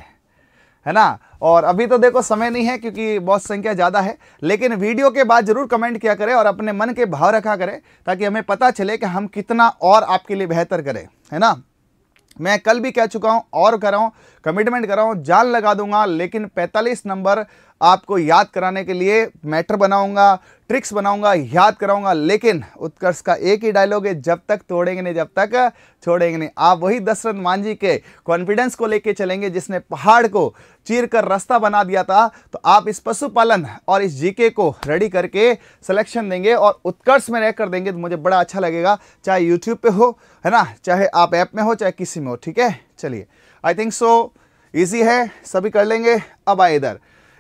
है ना और अभी तो देखो समय नहीं है क्योंकि बहुत संख्या ज़्यादा है लेकिन वीडियो के बाद ज़रूर कमेंट किया करें और अपने मन के भाव रखा करें ताकि हमें पता चले कि हम कितना और आपके लिए बेहतर करें है ना मैं कल भी कह चुका हूं और कर रहा हूं कमिटमेंट कर रहा हूँ जाल लगा दूंगा लेकिन 45 नंबर आपको याद कराने के लिए मैटर बनाऊंगा ट्रिक्स बनाऊंगा याद कराऊंगा लेकिन उत्कर्ष का एक ही डायलॉग है जब तक तोड़ेंगे नहीं जब तक छोड़ेंगे नहीं आप वही दशरथ मांझी के कॉन्फिडेंस को लेके चलेंगे जिसने पहाड़ को चीर कर रास्ता बना दिया था तो आप इस पशुपालन और इस जीके को रेडी करके सिलेक्शन देंगे और उत्कर्ष में रह कर देंगे तो मुझे बड़ा अच्छा लगेगा चाहे यूट्यूब पर हो है ना चाहे आप ऐप में हो चाहे किसी में हो ठीक है चलिए आई थिंक सो इजी है सभी कर लेंगे अब आए इधर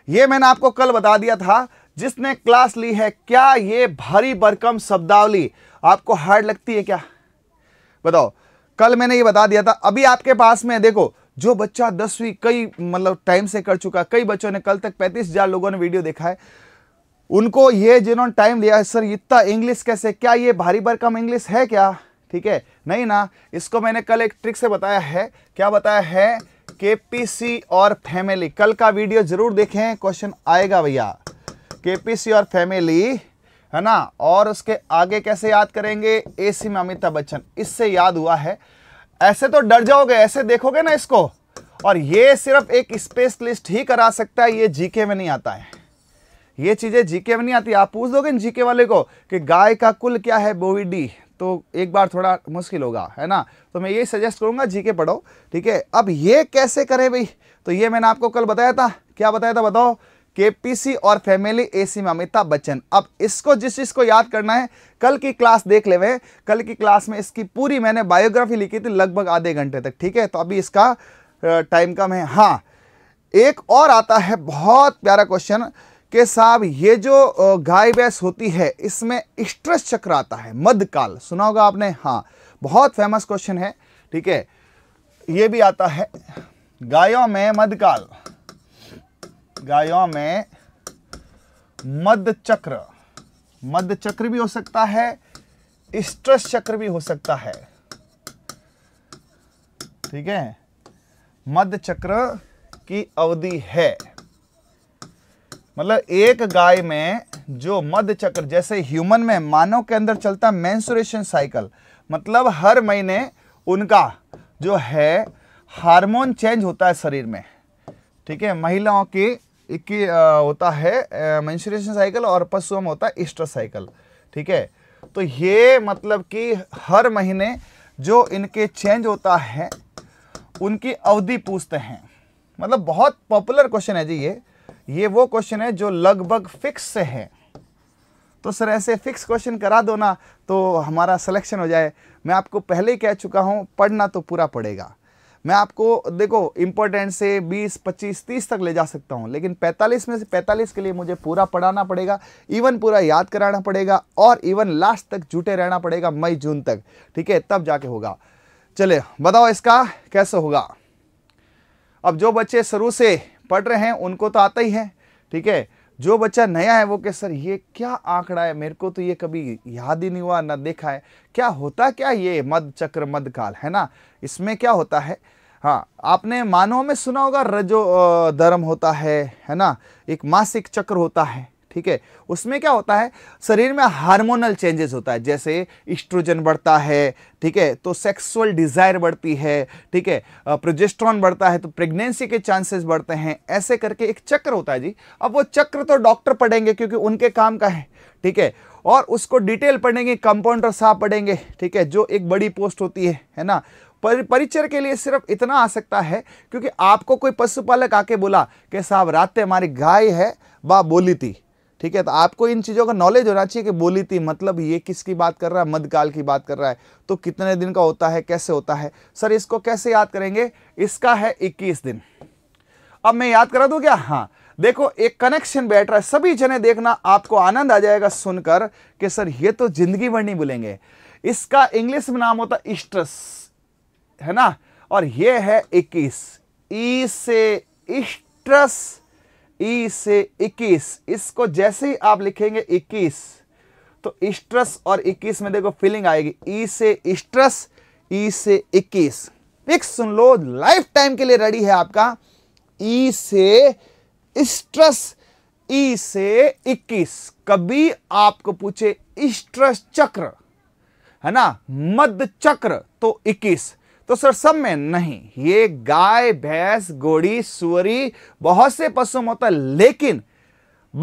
ये मैंने आपको कल बता दिया था जिसने क्लास ली है क्या ये भारी बरकम शब्दावली आपको हार्ड लगती है क्या बताओ कल मैंने ये बता दिया था अभी आपके पास में देखो जो बच्चा दसवीं कई मतलब टाइम से कर चुका कई बच्चों ने कल तक पैंतीस हजार लोगों ने वीडियो देखा है उनको ये जिन्होंने टाइम लिया है सर इतना इंग्लिश कैसे क्या ये भारी भरकम इंग्लिश है क्या ठीक है नहीं ना इसको मैंने कल एक ट्रिक से बताया है क्या बताया है केपीसी और फैमिली कल का वीडियो जरूर देखें क्वेश्चन आएगा भैया केपीसी और फैमिली है ना और उसके आगे कैसे याद करेंगे एसी में अमिताभ बच्चन इससे याद हुआ है ऐसे तो डर जाओगे ऐसे देखोगे ना इसको और ये सिर्फ एक स्पेस लिस्ट ही करा सकता है ये जीके में नहीं आता है ये चीज़ें जीके में नहीं आती आप पूछ दोगे जीके वाले को कि गाय का कुल क्या है बोवीडी तो एक बार थोड़ा मुश्किल होगा है ना तो मैं यही सजेस्ट करूंगा जी के पढ़ो ठीक है अब ये कैसे करें भाई तो ये मैंने आपको कल बताया था क्या बताया था बताओ केपीसी और फैमिली एसी में अमिताभ बच्चन अब इसको जिस चीज़ को याद करना है कल की क्लास देख ले कल की क्लास में इसकी पूरी मैंने बायोग्राफी लिखी थी लगभग आधे घंटे तक ठीक है तो अभी इसका टाइम कम है हाँ एक और आता है बहुत प्यारा क्वेश्चन कि साहब ये जो गाय भैंस होती है इसमें स्ट्रेस चक्र आता है मध्यकाल सुना होगा आपने हाँ बहुत फेमस क्वेश्चन है ठीक है ये भी आता है गायों में मध्यकाल गायों में मध्य चक्र मध्य चक्र भी हो सकता है स्ट्रेस चक्र भी हो सकता है ठीक है मध्य चक्र की अवधि है मतलब एक गाय में जो मध्य चक्र जैसे ह्यूमन में मानव के अंदर चलता मैंसुरेशन साइकिल मतलब हर महीने उनका जो है हार्मोन चेंज होता है शरीर में ठीक है महिलाओं की इक्की होता है मैंसुरेशन साइकिल और पशुओं में होता है ईस्टर साइकिल ठीक है तो ये मतलब कि हर महीने जो इनके चेंज होता है उनकी अवधि पूछते हैं मतलब बहुत पॉपुलर क्वेश्चन है जी ये ये वो क्वेश्चन है जो लगभग फिक्स से है तो सर ऐसे फिक्स क्वेश्चन करा दो ना तो हमारा सिलेक्शन हो जाए मैं आपको पहले ही कह चुका हूँ पढ़ना तो पूरा पड़ेगा मैं आपको देखो इंपॉर्टेंट से 20, 25, 30 तक ले जा सकता हूँ लेकिन 45 में से 45 के लिए मुझे पूरा पढ़ाना पड़ेगा इवन पूरा याद कराना पड़ेगा और इवन लास्ट तक जुटे रहना पड़ेगा मई जून तक ठीक है तब जाके होगा चले बताओ इसका कैसे होगा अब जो बच्चे शुरू से पढ़ रहे हैं उनको तो आता ही है ठीक है जो बच्चा नया है वो कह सर ये क्या आंकड़ा है मेरे को तो ये कभी याद ही नहीं हुआ ना देखा है क्या होता क्या ये मध चक्र मध काल है ना इसमें क्या होता है हाँ आपने मानव में सुना होगा रजो धर्म होता है है ना एक मासिक चक्र होता है ठीक है उसमें क्या होता है शरीर में हार्मोनल चेंजेस होता है जैसे इस्ट्रोजन बढ़ता है ठीक है तो सेक्सुअल डिज़ायर बढ़ती है ठीक है प्रोजेस्ट्रॉन बढ़ता है तो प्रेगनेंसी के चांसेस बढ़ते हैं ऐसे करके एक चक्र होता है जी अब वो चक्र तो डॉक्टर पढ़ेंगे क्योंकि उनके काम का है ठीक है और उसको डिटेल पढ़ेंगे कंपाउंडर साहब पढ़ेंगे ठीक है जो एक बड़ी पोस्ट होती है है ना पर परिचय के लिए सिर्फ इतना आ सकता है क्योंकि आपको कोई पशुपालक आके बोला कि साहब रात हमारी गाय है बा बोली थी ठीक है तो आपको इन चीज़ों का नॉलेज होना चाहिए कि बोली थी मतलब ये किसकी बात कर रहा है मध्यकाल की बात कर रहा है तो कितने दिन का होता है कैसे होता है सर इसको कैसे याद करेंगे इसका है इक्कीस दिन अब मैं याद करा दूँ क्या हाँ देखो एक कनेक्शन बैठ रहा है सभी जने देखना आपको आनंद आ जाएगा सुनकर कि सर ये तो जिंदगी भर नहीं बोलेंगे इसका इंग्लिश में नाम होता इस्ट्रस है ना और ये है इक्कीस ई से इस्ट्रस ई e से 21 इसको जैसे ही आप लिखेंगे 21 तो स्ट्रस और 21 में देखो फीलिंग आएगी ई e से स्ट्रस ई e से 21 फिक्स सुन लो लाइफ टाइम के लिए रेडी है आपका ई से स्ट्रस ई से 21 कभी आपको पूछे स्ट्रस चक्र है ना मध्य चक्र तो इक्कीस तो सर सब में नहीं ये गाय भैंस घोड़ी सुअरी बहुत से पशु में होता है लेकिन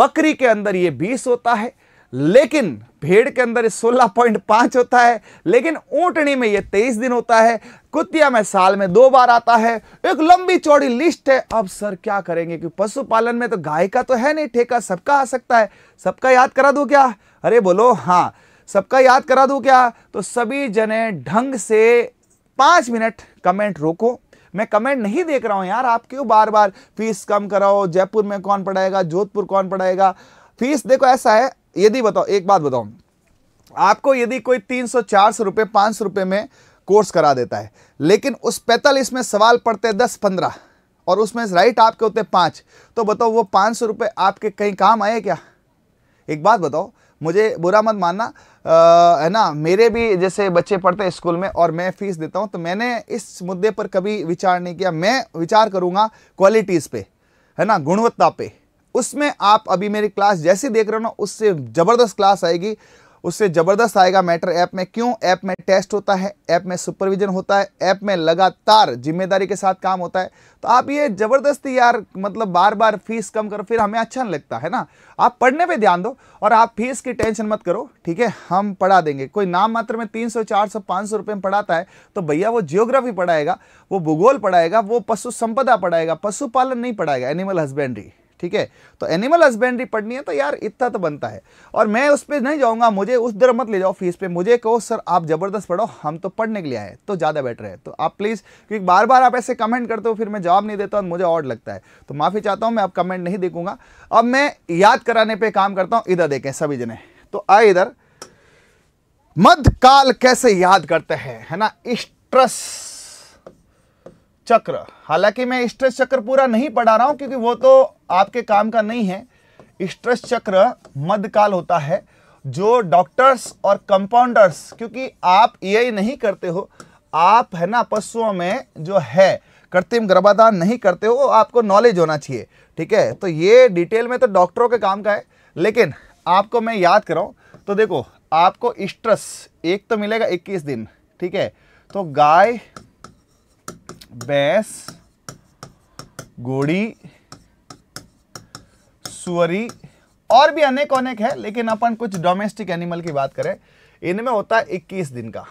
बकरी के अंदर ये बीस होता है लेकिन भेड़ के अंदर 16.5 होता है लेकिन ऊँटनी में ये 23 दिन होता है कुतिया में साल में दो बार आता है एक लंबी चौड़ी लिस्ट है अब सर क्या करेंगे कि पशुपालन में तो गाय का तो है नहीं ठेका सबका आ सकता है सबका याद करा दू क्या अरे बोलो हाँ सबका याद करा दूँ क्या तो सभी जने ढंग से पांच मिनट कमेंट रोको मैं कमेंट नहीं देख रहा हूं यार आप क्यों बार बार फीस कम कराओ जयपुर में कौन पढ़ाएगा जोधपुर कौन पढ़ाएगा फीस देखो ऐसा है यदि बताओ एक बात बताओ आपको यदि कोई तीन सौ चार सौ रुपये पाँच सौ रुपये में कोर्स करा देता है लेकिन उस पैंतालीस में सवाल पड़ते हैं दस पंद्रह और उसमें राइट आपके होते हैं पाँच तो बताओ वो पाँच सौ रुपये आपके कहीं काम आए क्या एक बात बताओ मुझे बुरा मत मानना आ, है ना मेरे भी जैसे बच्चे पढ़ते हैं स्कूल में और मैं फीस देता हूँ तो मैंने इस मुद्दे पर कभी विचार नहीं किया मैं विचार करूँगा क्वालिटीज़ पे है ना गुणवत्ता पे उसमें आप अभी मेरी क्लास जैसी देख रहे हो ना उससे ज़बरदस्त क्लास आएगी उससे ज़बरदस्त आएगा मैटर ऐप में क्यों ऐप में टेस्ट होता है ऐप में सुपरविजन होता है ऐप में लगातार जिम्मेदारी के साथ काम होता है तो आप ये ज़बरदस्ती यार मतलब बार बार फीस कम करो फिर हमें अच्छा नहीं लगता है ना आप पढ़ने पे ध्यान दो और आप फीस की टेंशन मत करो ठीक है हम पढ़ा देंगे कोई नाम मात्र में तीन सौ चार सौ पाँच सौ रुपये में पढ़ाता है तो भैया वो जियोग्राफी पढ़ाएगा वो भूगोल पढ़ाएगा वो पशु संपदा पढ़ाएगा पशुपालन नहीं पढ़ाएगा एनिमल हस्बेंड्री ठीक है तो एनिमल हस्बेंड्री पढ़नी है तो यार इतना तो बनता है और मैं उस पर नहीं जाऊंगा मुझे उस दर मत ले जाओ फीस पे मुझे कहो सर आप ज़बरदस्त पढ़ो हम तो पढ़ने के लिए आए तो ज़्यादा बेटर है तो आप प्लीज़ क्योंकि बार बार आप ऐसे कमेंट करते हो फिर मैं जवाब नहीं देता और मुझे और लगता है तो माफ़ी चाहता हूं मैं आप कमेंट नहीं देखूंगा अब मैं याद कराने पर काम करता हूं इधर देखें सभी जने तो आए इधर मध्यकाल कैसे याद करते हैं है ना स्ट्रस चक्र हालांकि मैं स्ट्रेस चक्र पूरा नहीं पढ़ा रहा हूं क्योंकि वो तो आपके काम का नहीं है स्ट्रेस चक्र मध्यकाल होता है जो डॉक्टर्स और कंपाउंडर्स क्योंकि आप ये नहीं करते हो आप है ना पशुओं में जो है कृत्रिम गर्भाधान नहीं करते हो आपको नॉलेज होना चाहिए ठीक है तो ये डिटेल में तो डॉक्टरों के काम का है लेकिन आपको मैं याद कराऊँ तो देखो आपको स्ट्रेस एक तो मिलेगा 21 दिन ठीक है तो गाय बैस गोड़ी सुअरी और भी अनेक अनेक है लेकिन अपन कुछ डोमेस्टिक एनिमल की बात करें इनमें होता है 21 दिन का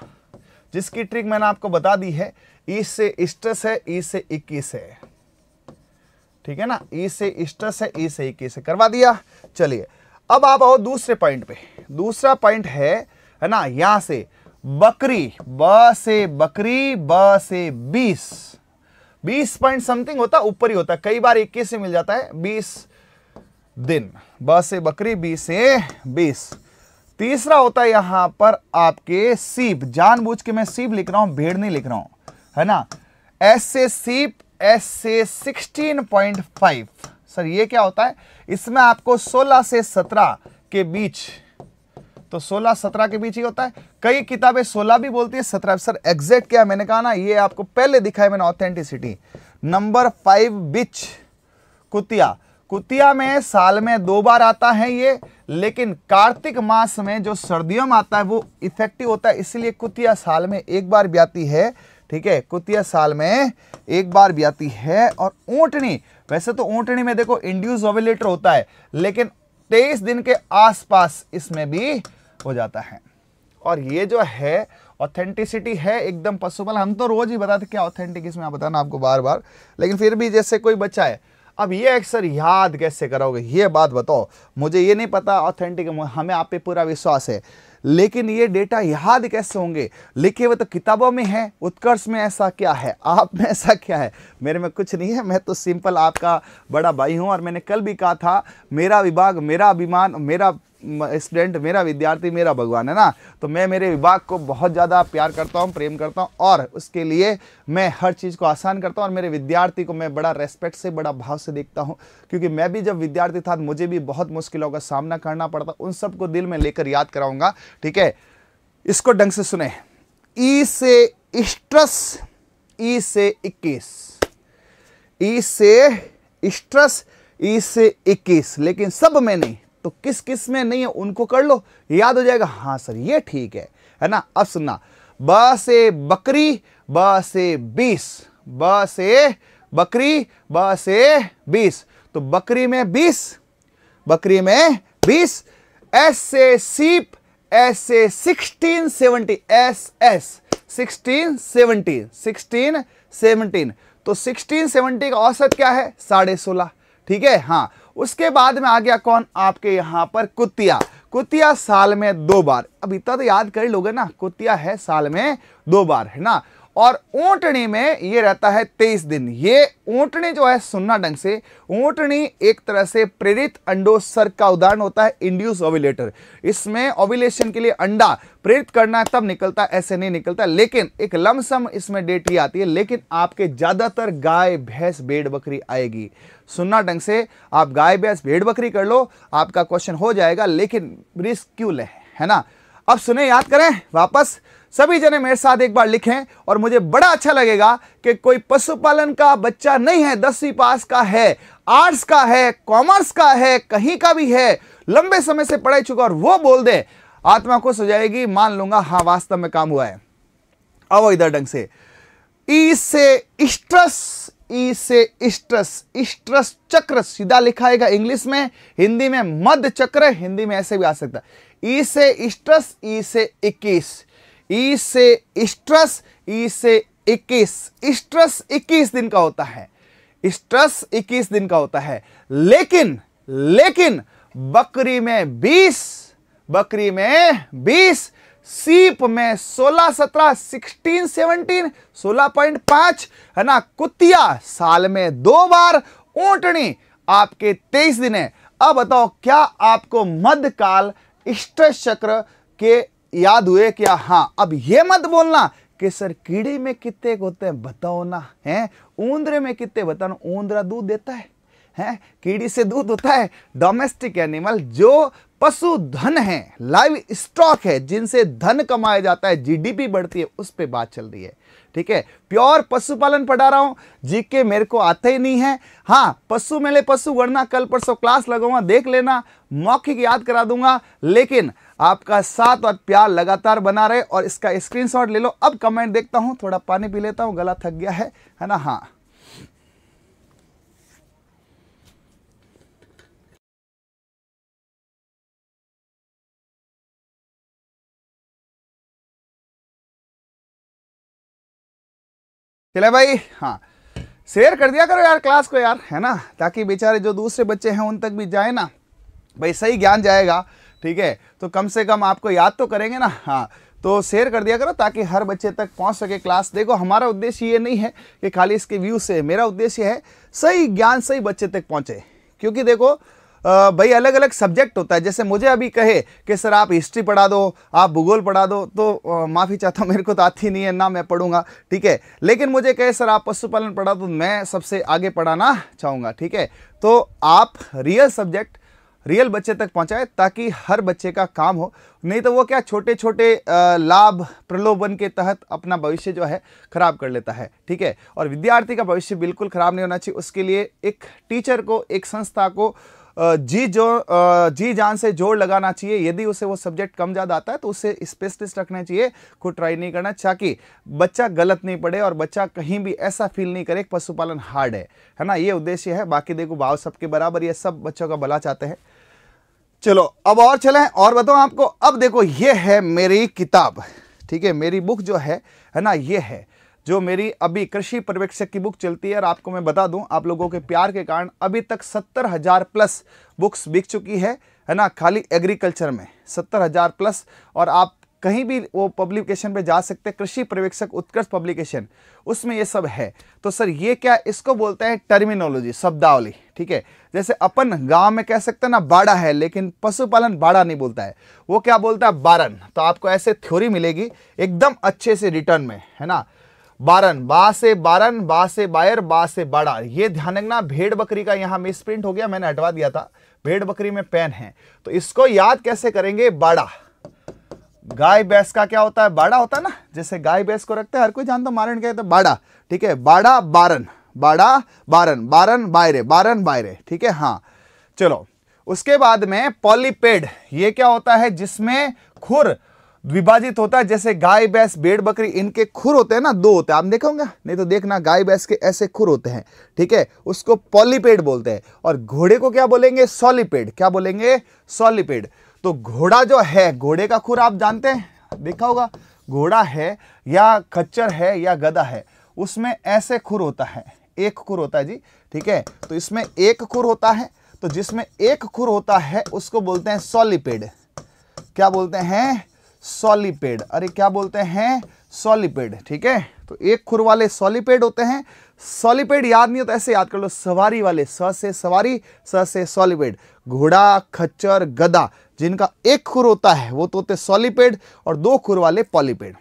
जिसकी ट्रिक मैंने आपको बता दी है ई से इस्टस है ई से 21 है ठीक है ना ई से इस्टस है ई से 21 है करवा दिया चलिए अब आप आओ दूसरे पॉइंट पे दूसरा पॉइंट है है ना यहां से बकरी ब से बकरी ब से बीस बीस पॉइंट समथिंग होता ऊपर ही होता कई बार इक्कीस से मिल जाता है बीस दिन ब से बकरी बी से बीस तीसरा होता है यहां पर आपके सीप जानबूझ के मैं सीप लिख रहा हूं भेड़ नहीं लिख रहा हूं है ना एस से सीप एस से सिक्सटीन पॉइंट फाइव सर ये क्या होता है इसमें आपको सोलह से सत्रह के बीच तो 16 17 के बीच ही होता है कई किताबें 16 भी बोलती है सत्रह सर एग्जैक्ट क्या मैंने कहा ना ये आपको पहले दिखा है मैंने ऑथेंटिसिटी नंबर फाइव बिच कुतिया कुतिया में साल में दो बार आता है ये लेकिन कार्तिक मास में जो सर्दियों में आता है वो इफेक्टिव होता है इसलिए कुतिया साल में एक बार भी आती है ठीक है कुतिया साल में एक बार भी आती है और ऊँटनी वैसे तो ऊँटनी में देखो इंड्यूज ओविलेटर होता है लेकिन तेईस दिन के आसपास इसमें भी हो जाता है और ये जो है ऑथेंटिसिटी है एकदम पॉसिबल हम तो रोज ही बताते क्या ऑथेंटिक इसमें आप बताना आपको बार बार लेकिन फिर भी जैसे कोई बच्चा है अब ये अक्सर याद कैसे करोगे ये बात बताओ मुझे ये नहीं पता ऑथेंटिक हमें आप पे पूरा विश्वास है लेकिन ये डेटा याद कैसे होंगे लिखे हुए तो किताबों में है उत्कर्ष में ऐसा क्या है आप में ऐसा क्या है मेरे में कुछ नहीं है मैं तो सिंपल आपका बड़ा भाई हूँ और मैंने कल भी कहा था मेरा विभाग मेरा अभिमान मेरा स्टूडेंट मेरा विद्यार्थी मेरा भगवान है ना तो मैं मेरे विभाग को बहुत ज़्यादा प्यार करता हूँ प्रेम करता हूँ और उसके लिए मैं हर चीज़ को आसान करता हूँ और मेरे विद्यार्थी को मैं बड़ा रेस्पेक्ट से बड़ा भाव से देखता हूँ क्योंकि मैं भी जब विद्यार्थी था मुझे भी बहुत मुश्किलों का सामना करना पड़ता उन सबको दिल में लेकर याद कराऊंगा ठीक है इसको ढंग से सुने ई से स्ट्रस ई से इक्कीस ई से स्ट्रस ई से इक्कीस लेकिन सब में नहीं तो किस किस में नहीं है उनको कर लो याद हो जाएगा हाँ सर ये ठीक है है ना अब सुनना ब से बकरी ब से बीस ब से बकरी ब से बीस तो बकरी में बीस बकरी में बीस एस से सीप एस से sixteen seventeen S S sixteen seventeen sixteen seventeen तो सिक्सटीन सेवनटी का औसत क्या है साढ़े सोलह ठीक है हाँ उसके बाद में आ गया कौन आपके यहाँ पर कुतिया कुतिया साल में दो बार अब इतना तो याद कर लोगे ना कुतिया है साल में दो बार है ना और ऊँटनी में ये रहता है तेईस दिन ये ऊँटनी जो है सुनना ढंग से ऊँटनी एक तरह से प्रेरित सर का उदाहरण होता है इंड्यूस ओविलेटर इसमें ओविलेशन के लिए अंडा प्रेरित करना है तब निकलता है ऐसे नहीं निकलता लेकिन एक लमसम इसमें डेट ही आती है लेकिन आपके ज़्यादातर गाय भैंस भेड़ बकरी आएगी सुनना ढंग से आप गाय भैंस भेड़ बकरी कर लो आपका क्वेश्चन हो जाएगा लेकिन रिस्क क्यों ले है ना अब सुने याद करें वापस सभी जने मेरे साथ एक बार लिखें और मुझे बड़ा अच्छा लगेगा कि कोई पशुपालन का बच्चा नहीं है दसवीं पास का है आर्ट्स का है कॉमर्स का है कहीं का भी है लंबे समय से पढ़ाई चुका और वो बोल दे आत्मा को सजाएगी मान लूंगा हाँ वास्तव में काम हुआ है आओ इधर ढंग से ई से स्ट्रस ई से स्ट्रस स्ट्रस चक्र सीधा लिखाएगा इंग्लिश में हिंदी में मध्य चक्र हिंदी में ऐसे भी आ सकता है ई से स्ट्रस ई से इक्कीस ईस से स्ट्रेस ई से इक्कीस स्ट्रेस इक्कीस दिन का होता है स्ट्रस इक्कीस दिन का होता है लेकिन लेकिन बकरी में बीस बकरी में बीस सीप में सोलह सत्रह सिक्सटीन सेवनटीन सोलह पॉइंट पांच है ना कुतिया साल में दो बार ऊटनी आपके तेईस दिन है अब बताओ क्या आपको मध्यकाल स्ट्रेस चक्र के याद हुए कि हाँ अब ये मत बोलना कि सर कीड़े में कितने होते हैं बताओ ना हैं ऊंदरे में कितने बताओ ऊंदरा दूध देता है हैं कीड़ी से दूध होता है डोमेस्टिक एनिमल जो पशु धन है लाइव स्टॉक है जिनसे धन कमाया जाता है जीडीपी बढ़ती है उस पर बात चल रही है ठीक है प्योर पशुपालन पढ़ा रहा हूं जी के मेरे को आता ही नहीं है हाँ पशु मेले पशु गणना कल परसों क्लास लगाऊंगा देख लेना मौखिक याद करा दूंगा लेकिन आपका साथ और प्यार लगातार बना रहे और इसका स्क्रीनशॉट ले लो अब कमेंट देखता हूं थोड़ा पानी पी लेता हूं गला थक गया है है ना हाँ चले भाई हाँ शेयर कर दिया करो यार क्लास को यार है ना ताकि बेचारे जो दूसरे बच्चे हैं उन तक भी जाए ना भाई सही ज्ञान जाएगा ठीक है तो कम से कम आपको याद तो करेंगे ना हाँ तो शेयर कर दिया करो ताकि हर बच्चे तक पहुंच सके क्लास देखो हमारा उद्देश्य ये नहीं है कि खाली इसके व्यू से मेरा उद्देश्य है सही ज्ञान सही बच्चे तक पहुंचे क्योंकि देखो भाई अलग अलग सब्जेक्ट होता है जैसे मुझे अभी कहे कि सर आप हिस्ट्री पढ़ा दो आप भूगोल पढ़ा दो तो माफ़ी चाहता हूँ मेरे को तो आती नहीं है ना मैं पढ़ूंगा ठीक है लेकिन मुझे कहे सर आप पशुपालन पढ़ा दो मैं सबसे आगे पढ़ाना चाहूँगा ठीक है तो आप रियल सब्जेक्ट रियल बच्चे तक पहुंचाए ताकि हर बच्चे का काम हो नहीं तो वो क्या छोटे छोटे लाभ प्रलोभन के तहत अपना भविष्य जो है खराब कर लेता है ठीक है और विद्यार्थी का भविष्य बिल्कुल खराब नहीं होना चाहिए उसके लिए एक टीचर को एक संस्था को जी जो जी जान से जोर लगाना चाहिए यदि उसे वो सब्जेक्ट कम ज़्यादा आता है तो उसे स्पेशलिस्ट रखना चाहिए खुद ट्राई नहीं करना ताकि बच्चा गलत नहीं पढ़े और बच्चा कहीं भी ऐसा फील नहीं करे पशुपालन हार्ड है है ना ये उद्देश्य है बाकी देखो भाव सबके बराबर ये सब बच्चों का भला चाहते हैं चलो अब और चलें और बताओ आपको अब देखो ये है मेरी किताब ठीक है मेरी बुक जो है है ना ये है जो मेरी अभी कृषि पर्यवेक्षक की बुक चलती है और आपको मैं बता दूं आप लोगों के प्यार के कारण अभी तक सत्तर हज़ार प्लस बुक्स बिक चुकी है है ना खाली एग्रीकल्चर में सत्तर हज़ार प्लस और आप कहीं भी वो पब्लिकेशन पे जा सकते हैं कृषि पर्यवेक्षक उत्कर्ष पब्लिकेशन उसमें ये सब है तो सर ये क्या इसको बोलते हैं टर्मिनोलॉजी शब्दावली ठीक है जैसे अपन गांव में कह सकते हैं ना बाड़ा है लेकिन पशुपालन बाड़ा नहीं बोलता है वो क्या बोलता है बारन तो आपको ऐसे थ्योरी मिलेगी एकदम अच्छे से रिटर्न में है ना बारन बा से बारन बा से बायर बा से बाड़ा ये ध्यान रखना भेड़ बकरी का यहाँ मिस प्रिंट हो गया मैंने हटवा दिया था भेड़ बकरी में पेन है तो इसको याद कैसे करेंगे बाड़ा गाय भैंस का क्या होता है बाड़ा होता है ना जैसे गाय भैंस को रखते हैं हर कोई जानता तो मारन कहते तो बाड़ा ठीक है बाड़ा बारन बाड़ा बारन बारन बायरे बारन बायरे ठीक है हाँ चलो उसके बाद में पॉलीपेड ये क्या होता है जिसमें खुर विभाजित होता है जैसे गाय भैंस बेड़ बकरी इनके खुर होते हैं ना दो होते हैं आप देखोगे नहीं तो देखना गाय भैंस के ऐसे खुर होते हैं ठीक है उसको पॉलीपेड बोलते हैं और घोड़े को क्या बोलेंगे सॉलीपेड क्या बोलेंगे सॉलीपेड तो घोड़ा जो है घोड़े का खुर आप जानते हैं देखा होगा घोड़ा है या खच्चर है या गधा है उसमें ऐसे खुर होता है एक खुर होता है जी ठीक है तो इसमें एक खुर होता है तो जिसमें एक खुर होता है उसको बोलते हैं सॉलिपेड क्या बोलते हैं सॉलिपेड अरे क्या बोलते हैं सॉलिपेड ठीक है तो एक खुर वाले सॉलिपेड होते हैं सॉलिपेड याद नहीं हो तो ऐसे याद कर लो सवारी वाले स से सवारी स से सॉलिपेड घोड़ा खच्चर गदा जिनका एक खुर होता है वो तो होते सॉलिपेड और दो खुर वाले पॉलीपेड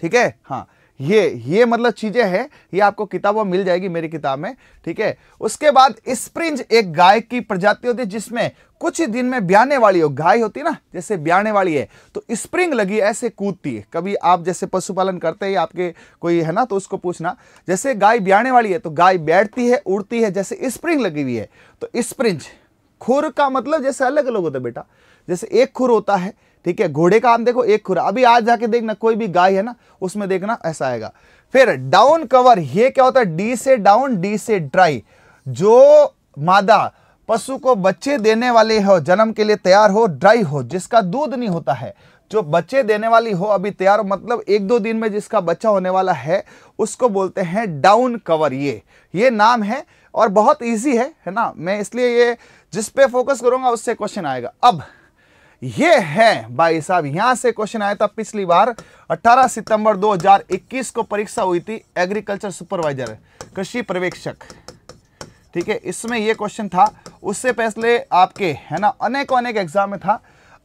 ठीक है हाँ ये ये मतलब चीज़ें हैं ये आपको किताबों मिल जाएगी मेरी किताब में ठीक है उसके बाद स्प्रिंज एक गाय की प्रजाति होती है जिसमें कुछ ही दिन में ब्याने वाली हो गाय होती है ना जैसे ब्याने वाली है तो स्प्रिंग लगी ऐसे कूदती है कभी आप जैसे पशुपालन करते हैं आपके कोई है ना तो उसको पूछना जैसे गाय ब्याने वाली है तो गाय बैठती है उड़ती है जैसे स्प्रिंग लगी हुई है तो स्प्रिंज खुर का मतलब जैसे अलग अलग होता है बेटा जैसे एक खुर होता है ठीक है घोड़े का हम देखो एक खुरा अभी आज जाके देखना कोई भी गाय है ना उसमें देखना ऐसा आएगा फिर डाउन कवर ये क्या होता है डी से डाउन डी से ड्राई जो मादा पशु को बच्चे देने वाले हो जन्म के लिए तैयार हो ड्राई हो जिसका दूध नहीं होता है जो बच्चे देने वाली हो अभी तैयार मतलब एक दो दिन में जिसका बच्चा होने वाला है उसको बोलते हैं डाउन कवर ये ये नाम है और बहुत इजी है है ना मैं इसलिए ये जिस पे फोकस करूंगा उससे क्वेश्चन आएगा अब ये है भाई साहब यहां से क्वेश्चन आया था पिछली बार 18 सितंबर 2021 को परीक्षा हुई थी एग्रीकल्चर सुपरवाइजर कृषि पर्यवेक्षक ठीक है इसमें यह क्वेश्चन था उससे पहले आपके है ना अनेक अनेक एग्जाम में था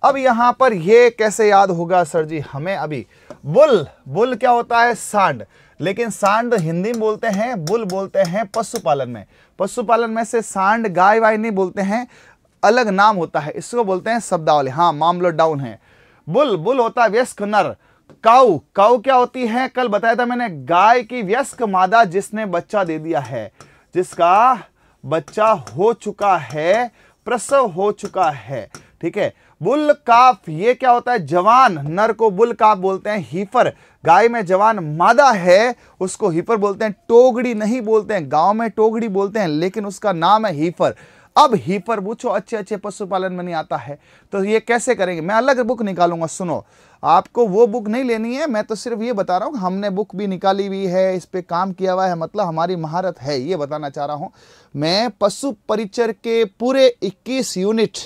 अब यहां पर यह कैसे याद होगा सर जी हमें अभी बुल बुल क्या होता है सांड लेकिन सांड हिंदी में बोलते हैं बुल बोलते हैं पशुपालन में पशुपालन में से सांड गाय वाय नहीं बोलते हैं अलग नाम होता है इसको बोलते हैं शब्दावली हाँ मामलो डाउन है बुल बुल होता है व्यस्क नर काउ काउ क्या होती है कल बताया था मैंने गाय की व्यस्क मादा जिसने बच्चा दे दिया है जिसका बच्चा हो चुका है प्रसव हो चुका है ठीक है बुल काफ ये क्या होता है जवान नर को बुल काफ बोलते हैं हीफर गाय में जवान मादा है उसको हीफर बोलते हैं टोगड़ी नहीं बोलते हैं गांव में टोगड़ी बोलते हैं लेकिन उसका नाम है हीफर अब ही पर पूछो अच्छे अच्छे पशुपालन में नहीं आता है तो ये कैसे करेंगे मैं अलग बुक निकालूंगा सुनो आपको वो बुक नहीं लेनी है मैं तो सिर्फ ये बता रहा हूँ हमने बुक भी निकाली हुई है इस पर काम किया हुआ है मतलब हमारी महारत है ये बताना चाह रहा हूँ मैं पशु परिचर के पूरे इक्कीस यूनिट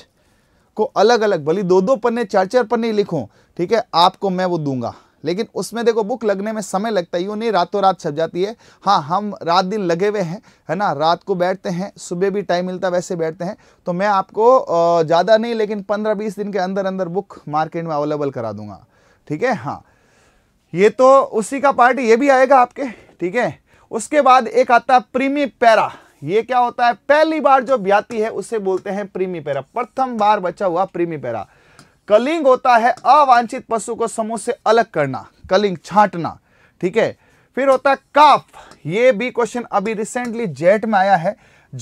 को अलग अलग भली दो दो पन्ने चार चार पन्ने लिखूँ ठीक है आपको मैं वो दूंगा लेकिन उसमें देखो बुक लगने में समय लगता है यूँ नहीं रातों रात छप जाती है हाँ हम रात दिन लगे हुए हैं है ना रात को बैठते हैं सुबह भी टाइम मिलता वैसे बैठते हैं तो मैं आपको ज़्यादा नहीं लेकिन पंद्रह बीस दिन के अंदर अंदर बुक मार्केट में अवेलेबल करा दूंगा ठीक है हाँ ये तो उसी का पार्ट ये भी आएगा आपके ठीक है उसके बाद एक आता है प्रीमी पैरा ये क्या होता है पहली बार जो ब्याती है उसे बोलते हैं प्रीमी पैरा प्रथम बार बचा हुआ प्रीमी पैरा कलिंग होता है अवांछित पशु को समूह से अलग करना कलिंग छांटना ठीक है फिर होता है काफ ये भी क्वेश्चन अभी रिसेंटली जेट में आया है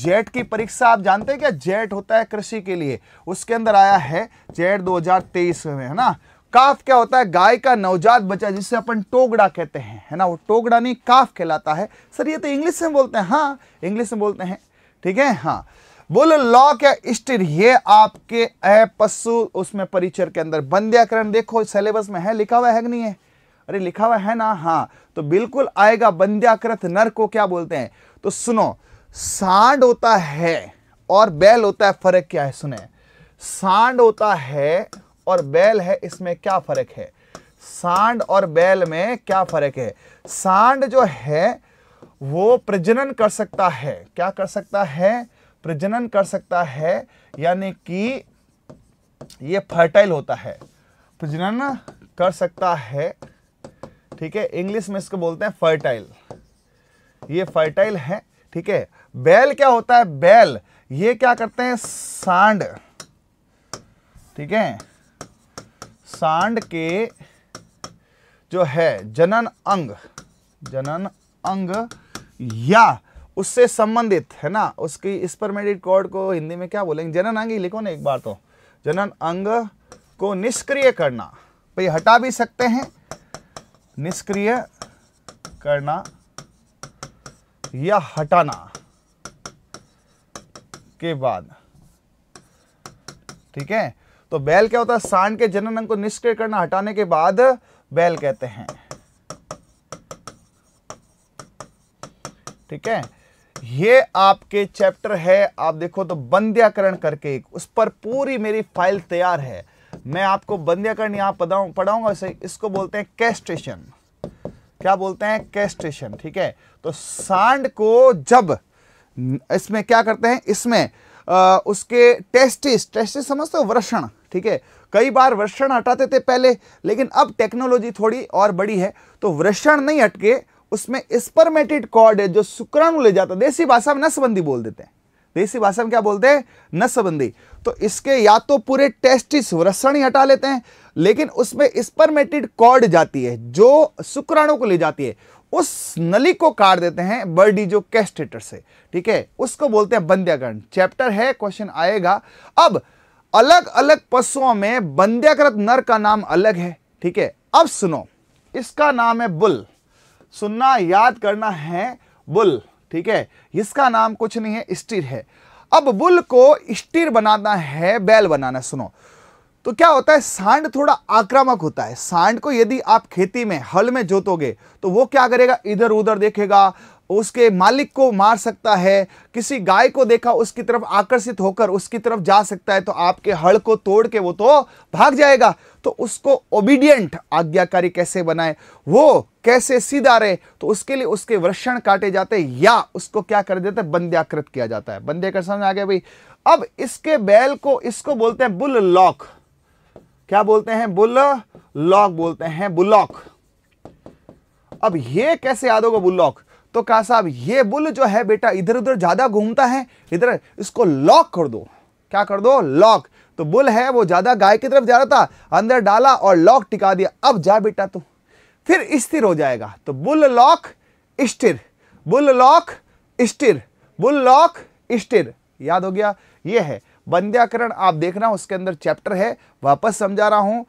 जेट की परीक्षा आप जानते हैं क्या जेट होता है कृषि के लिए उसके अंदर आया है जेट 2023 में है ना काफ क्या होता है गाय का नवजात बच्चा जिसे अपन टोगड़ा कहते हैं है ना वो टोगड़ा नहीं काफ कहलाता है सर ये तो इंग्लिश में बोलते हैं हाँ इंग्लिश में बोलते हैं ठीक है हाँ बोल लॉ क्या स्टिर ये आपके अशु पशु उसमें परिचर के अंदर बंध्याकरण देखो सिलेबस में है लिखा हुआ है कि नहीं है अरे लिखा हुआ है ना हाँ तो बिल्कुल आएगा बंध्याकृत नर को क्या बोलते हैं तो सुनो सांड होता है और बैल होता है फर्क क्या है सुने सांड होता है और बैल है इसमें क्या फर्क है सांड और बैल में क्या फर्क है सांड जो है वो प्रजनन कर सकता है क्या कर सकता है प्रजनन कर सकता है यानी कि ये फर्टाइल होता है प्रजनन कर सकता है ठीक है इंग्लिश में इसको बोलते हैं फर्टाइल ये फर्टाइल है ठीक है बैल क्या होता है बैल ये क्या करते हैं सांड ठीक है सांड के जो है जनन अंग जनन अंग या उससे संबंधित है ना उसकी स्पर्मेडिट कॉर्ड को हिंदी में क्या बोलेंगे जनन अंग लिखो ना एक बार तो जनन अंग को निष्क्रिय करना भाई हटा भी सकते हैं निष्क्रिय करना या हटाना के बाद ठीक है तो बैल क्या होता है सांड के जनन अंग को निष्क्रिय करना हटाने के बाद बैल कहते हैं ठीक है ये आपके चैप्टर है आप देखो तो बंध्याकरण करके एक उस पर पूरी मेरी फाइल तैयार है मैं आपको बंध्याकरण यहां पढ़ाऊँ इसे इसको बोलते हैं कैस्ट्रेशन क्या बोलते हैं कैस्ट्रेशन ठीक है तो सांड को जब इसमें क्या करते हैं इसमें आ, उसके टेस्टिस टेस्टिस समझते हो वर्षण ठीक है कई बार वर्षण हटाते थे पहले लेकिन अब टेक्नोलॉजी थोड़ी और बड़ी है तो वर्षण नहीं हटके उसमें स्पर्मेटेड कॉर्ड है जो शुक्राणु ले जाता है देसी भाषा में नसबंदी बोल देते हैं देसी भाषा में क्या बोलते हैं नसबंदी तो इसके या तो पूरे टेस्टिस वृषण ही हटा लेते हैं लेकिन उसमें स्पर्मेटेड कॉर्ड जाती है जो शुक्राणु को ले जाती है उस नली को काट देते हैं बर्डी जो कैस्टेटर से ठीक है उसको बोलते हैं बंध्याकरण चैप्टर है क्वेश्चन आएगा अब अलग अलग पशुओं में बंध्याकृत नर का नाम अलग है ठीक है अब सुनो इसका नाम है बुल सुनना याद करना है बुल ठीक है इसका नाम कुछ नहीं है स्टीर है अब बुल को स्टीर बनाना है बैल बनाना सुनो तो क्या होता है सांड थोड़ा आक्रामक होता है सांड को यदि आप खेती में हल में जोतोगे तो वो क्या करेगा इधर उधर देखेगा उसके मालिक को मार सकता है किसी गाय को देखा उसकी तरफ आकर्षित होकर उसकी तरफ जा सकता है तो आपके हल को तोड़ के वो तो भाग जाएगा तो उसको ओबीडियंट आज्ञाकारी कैसे बनाए वो कैसे सीधा रहे तो उसके लिए उसके वृषण काटे जाते या उसको क्या कर देते बंद्याकृत किया जाता है बंध्याकृत समझ आ गया भाई अब इसके बैल को इसको बोलते हैं बुल लॉक क्या बोलते हैं बुल लॉक बोलते हैं बुलॉक अब ये कैसे याद होगा बुलॉक तो कहा साहब ये बुल जो है बेटा इधर उधर ज्यादा घूमता है इधर इसको लॉक कर दो क्या कर दो लॉक तो बुल है वो ज़्यादा गाय की तरफ जा रहा था अंदर डाला और लॉक टिका दिया अब जा बेटा तू फिर स्थिर हो जाएगा तो bull lock stir bull lock stir bull lock stir याद हो गया ये है बंध्याकरण आप देख रहा उसके अंदर चैप्टर है वापस समझा रहा हूं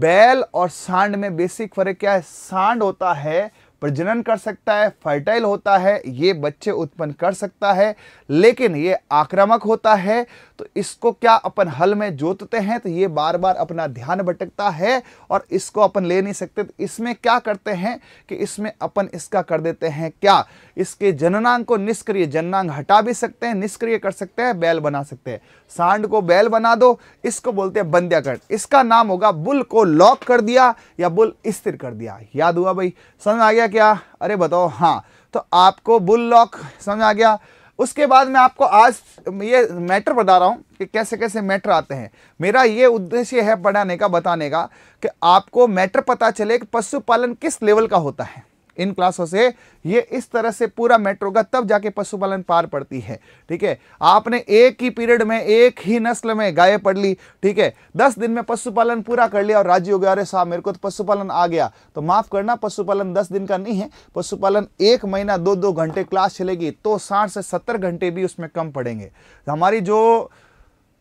बैल और सांड में बेसिक फर्क क्या है सांड होता है प्रजनन कर सकता है फर्टाइल होता है ये बच्चे उत्पन्न कर सकता है लेकिन ये आक्रामक होता है तो इसको क्या अपन हल में जोतते हैं तो ये बार बार अपना ध्यान भटकता है और इसको अपन ले नहीं सकते तो इसमें क्या करते हैं कि इसमें अपन इसका कर देते हैं क्या इसके जननांग को निष्क्रिय जननांग हटा भी सकते हैं निष्क्रिय कर सकते हैं बैल बना सकते हैं सांड को बैल बना दो इसको बोलते हैं कर इसका नाम होगा बुल को लॉक कर दिया या बुल स्थिर कर दिया याद हुआ भाई समझ आ गया क्या अरे बताओ हाँ तो आपको बुल लॉक समझ आ गया उसके बाद मैं आपको आज ये मैटर बता रहा हूँ कि कैसे कैसे मैटर आते हैं मेरा ये उद्देश्य है पढ़ाने का बताने का कि आपको मैटर पता चले कि पशुपालन किस लेवल का होता है इन क्लासों से ये इस तरह से पूरा मेट्रो का तब जाके पशुपालन पार पड़ती है ठीक है आपने एक ही पीरियड में एक ही नस्ल में गाय पढ़ ली ठीक है दस दिन में पशुपालन पूरा कर लिया और राज्य हो गया अरे साहब मेरे को तो पशुपालन आ गया तो माफ़ करना पशुपालन दस दिन का नहीं है पशुपालन एक महीना दो दो घंटे क्लास चलेगी तो साठ से सत्तर घंटे भी उसमें कम पड़ेंगे हमारी जो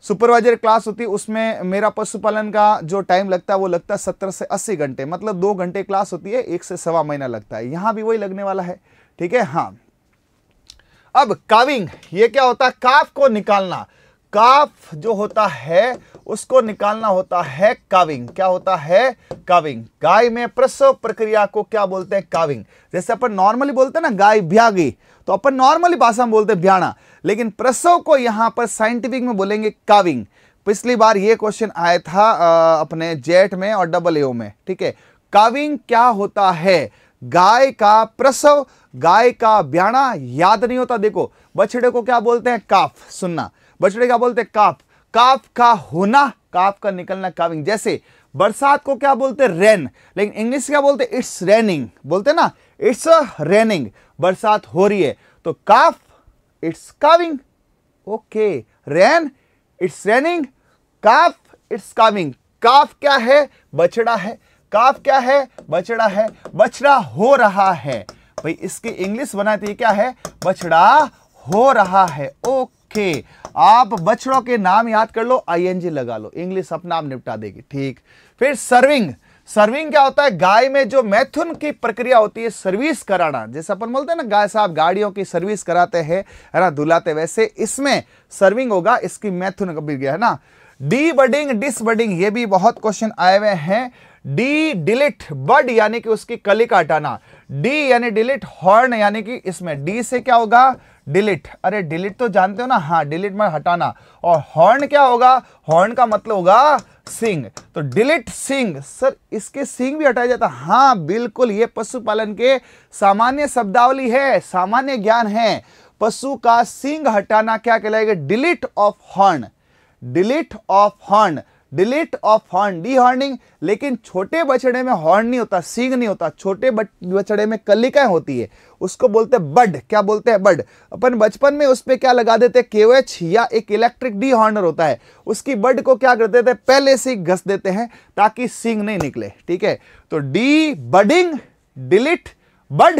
सुपरवाइजर क्लास होती है उसमें मेरा पशुपालन का जो टाइम लगता है वो लगता है सत्तर से अस्सी घंटे मतलब दो घंटे क्लास होती है एक से सवा महीना लगता है यहां भी वही लगने वाला है ठीक है हाँ अब काविंग ये क्या होता है काफ को निकालना काफ जो होता है उसको निकालना होता है काविंग क्या होता है काविंग गाय में प्रसव प्रक्रिया को क्या बोलते हैं काविंग जैसे अपन नॉर्मली बोलते हैं ना गाय भ्यागी तो अपन नॉर्मली भाषा में बोलते ब्याणा लेकिन प्रसव को यहां पर साइंटिफिक में बोलेंगे काविंग पिछली बार ये क्वेश्चन आया था आ, अपने जेट में और डबल ए में ठीक है काविंग क्या होता है गाय का प्रसव गाय का ब्याणा याद नहीं होता देखो बछड़े को क्या बोलते हैं काफ सुनना बछड़े क्या बोलते हैं काफ काफ का होना काफ का निकलना काविंग जैसे बरसात को क्या बोलते हैं रेन लेकिन इंग्लिश क्या बोलते हैं इट्स रेनिंग बोलते ना इट्स रेनिंग बरसात हो रही है तो calf it's calving okay rain it's raining calf it's calving calf क्या है बछड़ा है काफ क्या है बछड़ा है बछड़ा हो रहा है भाई इसकी इंग्लिश बनाती क्या है बछड़ा हो रहा है ओके आप बछड़ों के नाम याद कर लो आईएनजी लगा लो इंग्लिश अपना आप निपटा देगी ठीक फिर सर्विंग सर्विंग क्या होता है गाय में जो मैथुन की प्रक्रिया होती है सर्विस कराना जैसे अपन बोलते हैं ना गाय साहब गाड़ियों की सर्विस कराते हैं है ना धुलाते वैसे इसमें सर्विंग होगा इसकी मैथुन कभी गया है ना डी बडिंग डिस बडिंग ये भी बहुत क्वेश्चन आए हुए हैं डी डिलीट बड यानी कि उसकी कली का हटाना डी यानी डिलीट हॉर्न यानी कि इसमें डी से क्या होगा डिलीट अरे डिलीट तो जानते हो ना हाँ डिलीट में हटाना और हॉर्न क्या होगा हॉर्न का मतलब होगा सिंह तो डिलीट सिंह सर इसके सिंह भी हटाया जाता हाँ बिल्कुल ये पशुपालन के सामान्य शब्दावली है सामान्य ज्ञान है पशु का सिंह हटाना क्या कहलाएगा delete of horn delete of horn delete of horn dehorning लेकिन छोटे बछड़े में हॉर्न नहीं होता सींग नहीं होता छोटे बछड़े में कलिकाएं होती है उसको बोलते हैं बड क्या बोलते हैं बड अपन बचपन में उस पर क्या लगा देते केवेच या एक इलेक्ट्रिक डी हॉर्नर होता है उसकी बड को क्या करते थे पहले से घस देते हैं ताकि सींग नहीं निकले ठीक है तो debudding delete bud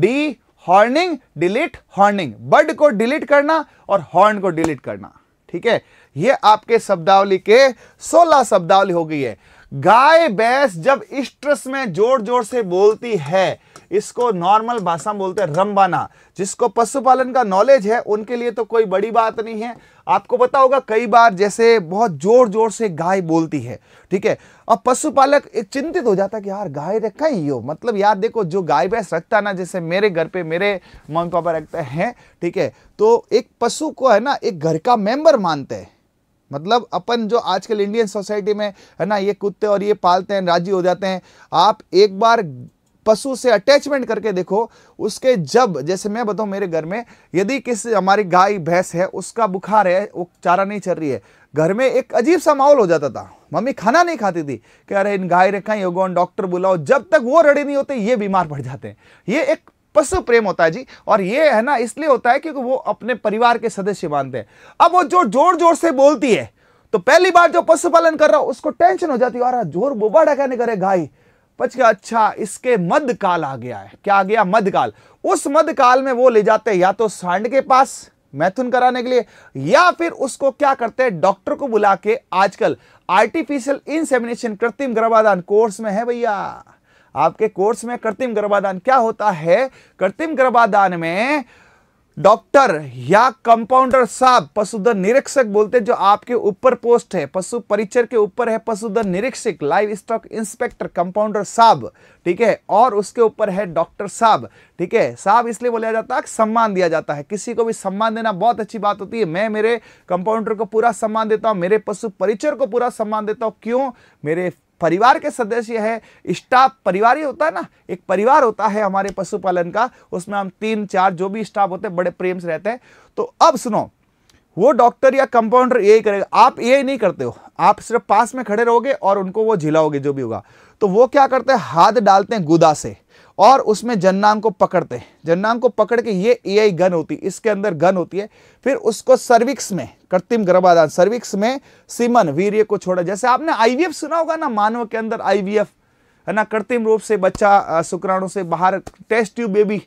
dehorning delete horning bud को डिलीट करना और हॉर्न को डिलीट करना ठीक है ये आपके शब्दावली के सोलह शब्दावली हो गई है गाय भैंस जब स्ट्रेस में जोर जोर से बोलती है इसको नॉर्मल भाषा में बोलते हैं रंबाना जिसको पशुपालन का नॉलेज है उनके लिए तो कोई बड़ी बात नहीं है आपको पता होगा कई बार जैसे बहुत जोर जोर से गाय बोलती है ठीक है अब पशुपालक चिंतित हो जाता है कि यार गाय रखा ही हो मतलब यार देखो जो गाय भैंस रखता ना जैसे मेरे घर पे मेरे मम्मी पापा रखते हैं ठीक है तो एक पशु को है ना एक घर का मेंबर मानते हैं मतलब अपन जो आजकल इंडियन सोसाइटी में है ना ये कुत्ते और ये पालते हैं राजी हो जाते हैं आप एक बार पशु से अटैचमेंट करके देखो उसके जब जैसे मैं बताऊं मेरे घर में यदि किसी हमारी गाय भैंस है उसका बुखार है वो चारा नहीं चल रही है घर में एक अजीब सा माहौल हो जाता था मम्मी खाना नहीं खाती थी कि अरे इन गाय रखा कहीं होगा डॉक्टर बुलाओ जब तक वो रड़े नहीं होते ये बीमार पड़ जाते हैं ये एक पशु प्रेम होता है जी और ये है ना इसलिए होता है क्योंकि वो अपने परिवार के सदस्य मानते हैं अब वो जो जोर जोर से बोलती है तो पहली बार जो पशुपालन कर रहा हो उसको टेंशन हो जाती है यार जोर बोबाड़ा क्या नहीं करे गाय पच गया अच्छा इसके मध्य काल आ गया है क्या आ गया मध्य काल उस मध्य काल में वो ले जाते हैं या तो सांड के पास मैथुन कराने के लिए या फिर उसको क्या करते हैं डॉक्टर को बुला के आजकल आर्टिफिशियल इंसेमिनेशन कृत्रिम गर्भाधान कोर्स में है भैया आपके कोर्स में कृत्रिम गर्भाधान क्या होता है कृत्रिम गर्भाधान में डॉक्टर या कंपाउंडर साहब पशुधन निरीक्षक बोलते जो आपके ऊपर पोस्ट है पशु परिचर के ऊपर है पशुधन निरीक्षक लाइव स्टॉक इंस्पेक्टर कंपाउंडर साहब ठीक है और उसके ऊपर है डॉक्टर साहब ठीक है साहब इसलिए बोला जाता है सम्मान दिया जाता है किसी को भी सम्मान देना बहुत अच्छी बात होती है मैं मेरे कंपाउंडर को पूरा सम्मान देता हूँ मेरे पशु परिचर को पूरा सम्मान देता हूँ क्यों मेरे परिवार के सदस्य है स्टाफ परिवार ही होता है ना एक परिवार होता है हमारे पशुपालन का उसमें हम तीन चार जो भी स्टाफ होते हैं बड़े प्रेम से रहते हैं तो अब सुनो वो डॉक्टर या कंपाउंडर यही करेगा आप ये नहीं करते हो आप सिर्फ पास में खड़े रहोगे और उनको वो झिलाओगे जो भी होगा तो वो क्या करते हैं हाथ डालते हैं गुदा से और उसमें जन्नांग को पकड़ते हैं जन्नांग को पकड़ के ये एआई गन होती है इसके अंदर गन होती है फिर उसको सर्विक्स में कृत्रिम गर्भाधान सर्विक्स में सीमन वीर्य को छोड़ा जैसे आपने आईवीएफ सुना होगा ना मानव के अंदर आईवीएफ है ना कृत्रिम रूप से बच्चा शुक्राणु से बाहर टेस्ट ट्यूब बेबी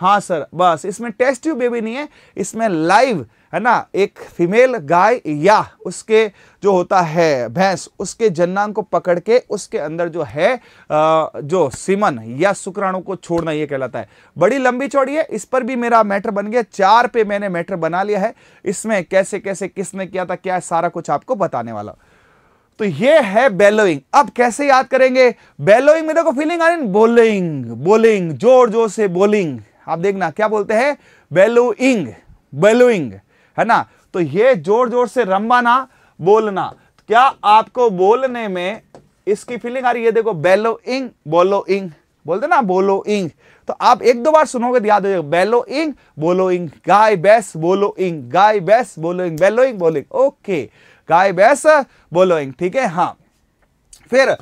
हाँ सर बस इसमें टेस्ट ट्यूब बेबी नहीं है इसमें लाइव है ना एक फीमेल गाय या उसके जो होता है भैंस उसके जन्नांग को पकड़ के उसके अंदर जो है जो सीमन या शुक्राणु को छोड़ना ये कहलाता है बड़ी लंबी चौड़ी है इस पर भी मेरा मैटर बन गया चार पे मैंने मैटर बना लिया है इसमें कैसे कैसे किसने किया था क्या है सारा कुछ आपको बताने वाला तो ये है बेलोइंग अब कैसे याद करेंगे बेलोइंग में देखो फीलिंग आ रही बोलिंग बोलिंग जोर जोर से बोलिंग आप देखना क्या बोलते हैं बेलोइंग बेलोइंग है ना तो ये जोर जोर से रंबा ना बोलना क्या आपको बोलने में इसकी फीलिंग आ रही है देखो बेलो इंग बोलो इंग बोलते ना बोलो इंग तो आप एक दो बार सुनोगे तो याद हो जाएगा बेलो इंग बोलो इंग गाय बैस बोलो इंग गाय बैस बोलो इंग बेलो इंग बोलो इंग ओके गाय बैस बोलो इंग ठीक है हाँ फिर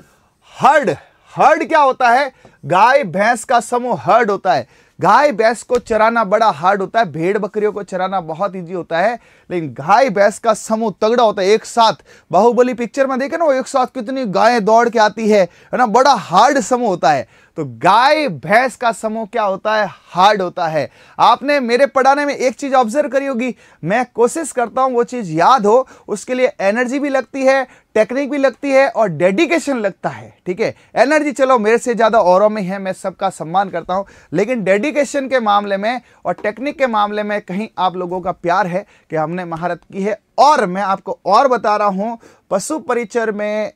हर्ड हर्ड क्या होता है गाय भैंस का समूह हर्ड होता है गाय भैंस को चराना बड़ा हार्ड होता है भेड़ बकरियों को चराना बहुत ईजी होता है लेकिन गाय भैंस का समूह तगड़ा होता है एक साथ बाहुबली पिक्चर में देखे ना वो एक साथ कितनी गाय दौड़ के आती है ना बड़ा हार्ड समूह होता है तो गाय भैंस का समूह क्या होता है हार्ड होता है आपने मेरे पढ़ाने में एक चीज़ ऑब्जर्व करी होगी मैं कोशिश करता हूं वो चीज़ याद हो उसके लिए एनर्जी भी लगती है टेक्निक भी लगती है और डेडिकेशन लगता है ठीक है एनर्जी चलो मेरे से ज़्यादा औरों में है मैं सबका सम्मान करता हूँ लेकिन डेडिकेशन के मामले में और टेक्निक के मामले में कहीं आप लोगों का प्यार है कि हमने महारत की है और मैं आपको और बता रहा हूँ पशु परिचर में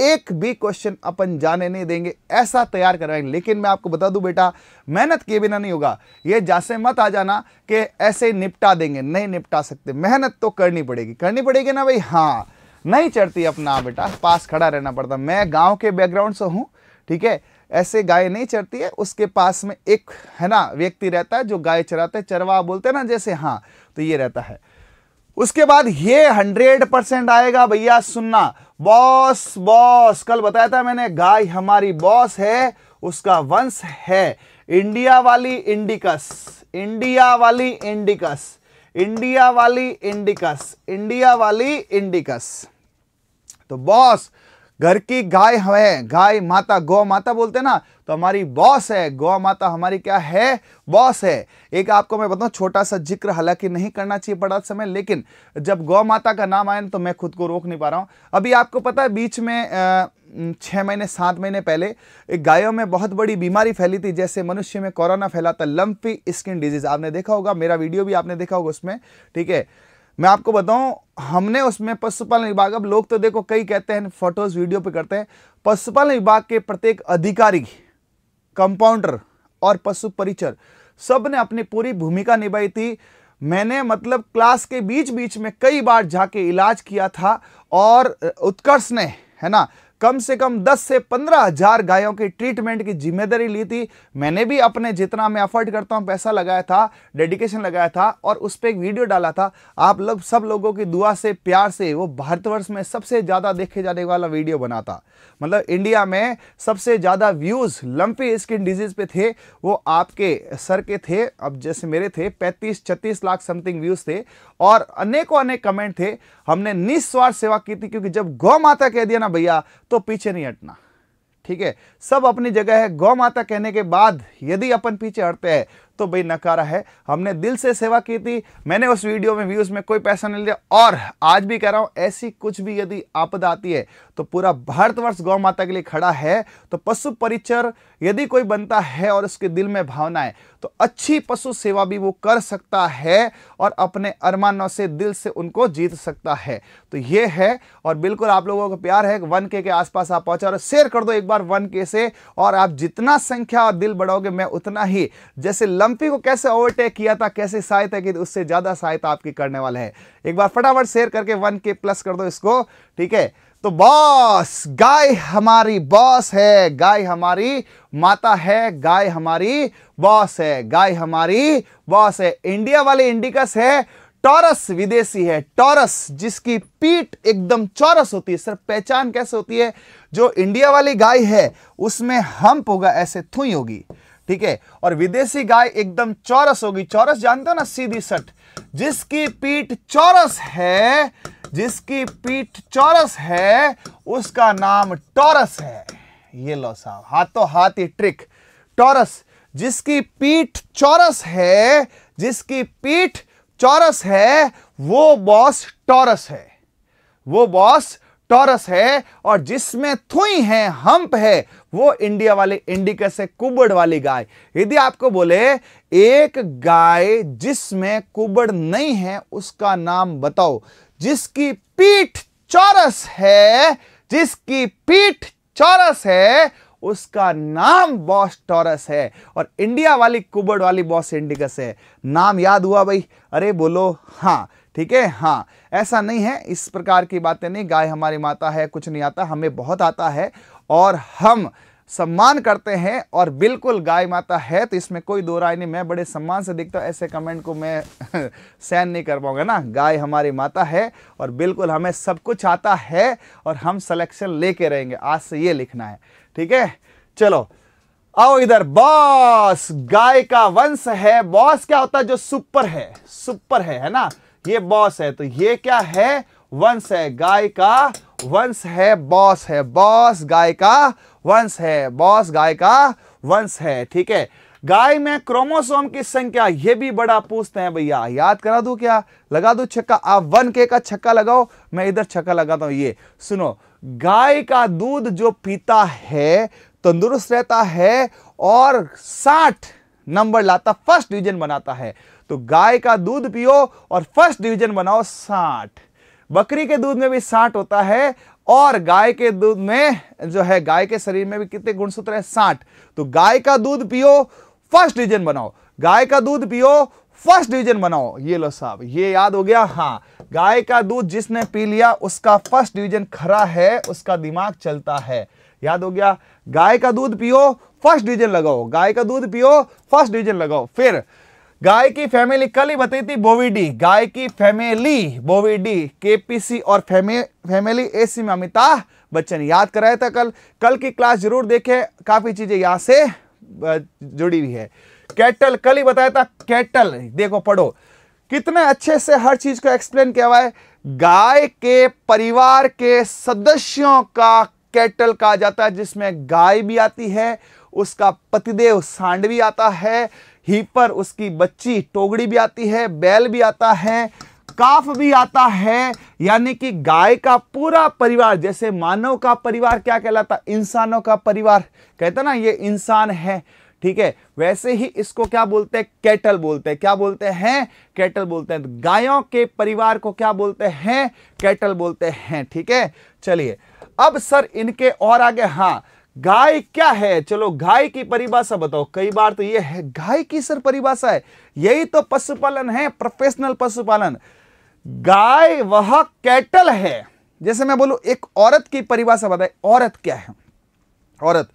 एक भी क्वेश्चन अपन जाने नहीं देंगे ऐसा तैयार करवाएंगे लेकिन मैं आपको बता दूं बेटा मेहनत किए बिना नहीं होगा ये जासे मत आ जाना कि ऐसे निपटा देंगे नहीं निपटा सकते मेहनत तो करनी पड़ेगी करनी पड़ेगी ना भाई हाँ नहीं चढ़ती अपना बेटा पास खड़ा रहना पड़ता मैं गाँव के बैकग्राउंड से हूँ ठीक है ऐसे गाय नहीं चढ़ती है उसके पास में एक है ना व्यक्ति रहता है जो गाय चराते हैं चरवा बोलते हैं ना जैसे हाँ तो ये रहता है उसके बाद ये हंड्रेड परसेंट आएगा भैया सुनना बॉस बॉस कल बताया था मैंने गाय हमारी बॉस है उसका वंश है इंडिया वाली इंडिकस इंडिया वाली इंडिकस इंडिया वाली इंडिकस इंडिया वाली इंडिकस तो बॉस घर की गाय है गाय माता गौ माता बोलते ना तो हमारी बॉस है गौ माता हमारी क्या है बॉस है एक आपको मैं बताऊं छोटा सा जिक्र हालांकि नहीं करना चाहिए पड़ा समय लेकिन जब गौ माता का नाम आया ना तो मैं खुद को रोक नहीं पा रहा हूं अभी आपको पता है बीच में आ, छः महीने सात महीने पहले गायों में बहुत बड़ी बीमारी फैली थी जैसे मनुष्य में कोरोना फैलाता लंपी स्किन डिजीज़ आपने देखा होगा मेरा वीडियो भी आपने देखा होगा उसमें ठीक है मैं आपको बताऊं हमने उसमें पशुपालन विभाग अब लोग तो देखो कई कहते हैं फोटोज वीडियो पे करते हैं पशुपालन विभाग के प्रत्येक अधिकारी कंपाउंडर और पशु परिचर सब ने अपनी पूरी भूमिका निभाई थी मैंने मतलब क्लास के बीच बीच में कई बार जाके इलाज किया था और उत्कर्ष ने है ना कम से कम 10 से पंद्रह हजार गायों के ट्रीटमेंट की जिम्मेदारी ली थी मैंने भी अपने जितना मैं अफर्ड करता हूँ पैसा लगाया था डेडिकेशन लगाया था और उस पर एक वीडियो डाला था आप लोग सब लोगों की दुआ से प्यार से वो भारतवर्ष में सबसे ज़्यादा देखे जाने वाला वीडियो बना था मतलब इंडिया में सबसे ज़्यादा व्यूज़ लंपी स्किन डिजीज़ पे थे वो आपके सर के थे अब जैसे मेरे थे पैंतीस छत्तीस लाख समथिंग व्यूज़ थे और अनेकों अनेक कमेंट थे हमने निस्वार्थ सेवा की थी क्योंकि जब गौ माता कह दिया ना भैया तो पीछे नहीं हटना ठीक है सब अपनी जगह है गौ माता कहने के बाद यदि अपन पीछे हटते हैं तो भाई नकारा है हमने दिल से सेवा की थी मैंने उस वीडियो में व्यूज़ में कोई पैसा नहीं लिया और आज भी कह रहा हूं ऐसी कुछ भी यदि आपदा आती है तो पूरा भारतवर्ष गौ माता के लिए खड़ा है तो पशु परिचर यदि कोई बनता है और उसके दिल में भावना है तो अच्छी पशु सेवा भी वो कर सकता है और अपने अरमानों से दिल से उनको जीत सकता है तो ये है और बिल्कुल आप लोगों को प्यार है वन के के आसपास आप पहुंचा और शेयर कर दो एक बार वन के से और आप जितना संख्या और दिल बढ़ाओगे मैं उतना ही जैसे लंबे हम्पी को कैसे ओवरटेक किया था कैसे सहायता की उससे ज़्यादा सहायता आपकी करने वाले हैं एक बार फटाफट शेयर करके वन के प्लस कर दो इसको ठीक है तो बॉस गाय हमारी बॉस है गाय हमारी माता है गाय हमारी बॉस है गाय हमारी बॉस है इंडिया वाले इंडिकस है टॉरस विदेशी है टॉरस जिसकी पीठ एकदम चौरस होती है सर पहचान कैसे होती है जो इंडिया वाली गाय है उसमें हम्प होगा ऐसे थुई होगी ठीक है और विदेशी गाय एकदम चौरस होगी चौरस जानते हो ना सीधी सट जिसकी पीठ चौरस है जिसकी पीठ चौरस है उसका नाम टॉरस है ये लो साहब हाथों हाथ ही ट्रिक टॉरस जिसकी पीठ चौरस है जिसकी पीठ चौरस है वो बॉस टॉरस है वो बॉस टॉरस है और जिसमें थुई है हम्प है वो इंडिया वाले इंडिकस है कुबड़ वाली गाय यदि आपको बोले एक गाय जिसमें कुबड़ नहीं है उसका नाम बताओ जिसकी पीठ चौरस है जिसकी पीठ चौरस है उसका नाम बॉस टॉरस है और इंडिया वाली कुबड़ वाली बॉस इंडिकस है नाम याद हुआ भाई अरे बोलो हाँ ठीक है हाँ ऐसा नहीं है इस प्रकार की बातें नहीं गाय हमारी माता है कुछ नहीं आता हमें बहुत आता है और हम सम्मान करते हैं और बिल्कुल गाय माता है तो इसमें कोई दो राय नहीं मैं बड़े सम्मान से देखता हूँ ऐसे कमेंट को मैं (laughs) सहन नहीं कर पाऊंगा ना गाय हमारी माता है और बिल्कुल हमें सब कुछ आता है और हम सिलेक्शन लेके रहेंगे आज से ये लिखना है ठीक है चलो आओ इधर बॉस गाय का वंश है बॉस क्या होता है जो सुपर है सुपर है है ना ये बॉस है तो ये क्या है वंश है गाय का वंश है बॉस है बॉस गाय का वंश है बॉस गाय का वंश है ठीक है गाय में क्रोमोसोम की संख्या ये भी बड़ा पूछते हैं भैया याद करा दू क्या लगा दू छक्का आप वन के का छक्का लगाओ मैं इधर छक्का लगाता हूं ये सुनो गाय का दूध जो पीता है तंदुरुस्त रहता है और साठ नंबर लाता फर्स्ट डिवीजन बनाता है तो गाय का दूध पियो और फर्स्ट डिवीजन बनाओ साठ बकरी के दूध में भी साठ होता है और गाय के दूध में जो है गाय के शरीर में भी कितने गुणसूत्र है साठ तो गाय का दूध पियो फर्स्ट डिवीजन बनाओ गाय का दूध पियो फर्स्ट डिवीजन बनाओ ये लो साहब ये याद हो गया हाँ गाय का दूध जिसने पी लिया उसका फर्स्ट डिवीजन खरा है उसका दिमाग चलता है याद हो गया गाय का दूध पियो फर्स्ट डिवीजन लगाओ गाय का दूध पियो फर्स्ट डिवीजन लगाओ फिर गाय की फैमिली कल ही बताई थी बोवीडी गाय की फैमिली बोवीडी केपीसी और फैमे फैमिली एसी में अमिताभ बच्चन याद कराया था कल कल की क्लास जरूर देखें काफ़ी चीज़ें यहाँ से जुड़ी हुई है कैटल कल ही बताया था कैटल देखो पढ़ो कितने अच्छे से हर चीज़ को एक्सप्लेन किया हुआ है गाय के परिवार के सदस्यों का कैटल कहा जाता है जिसमें गाय भी आती है उसका पतिदेव सांड भी आता है ही पर उसकी बच्ची टोगड़ी भी आती है बैल भी आता है काफ भी आता है यानी कि गाय का पूरा परिवार जैसे मानव का परिवार क्या कहलाता इंसानों का परिवार कहते ना ये इंसान है ठीक है वैसे ही इसको क्या बोलते हैं कैटल बोलते हैं क्या बोलते हैं कैटल बोलते हैं गायों के परिवार को क्या बोलते हैं कैटल बोलते हैं ठीक है चलिए अब सर इनके और आगे हाँ गाय क्या है चलो गाय की परिभाषा बताओ कई बार तो ये है गाय की सर परिभाषा है यही तो पशुपालन है प्रोफेशनल पशुपालन गाय वह कैटल है जैसे मैं बोलू एक औरत की परिभाषा बताए औरत क्या है औरत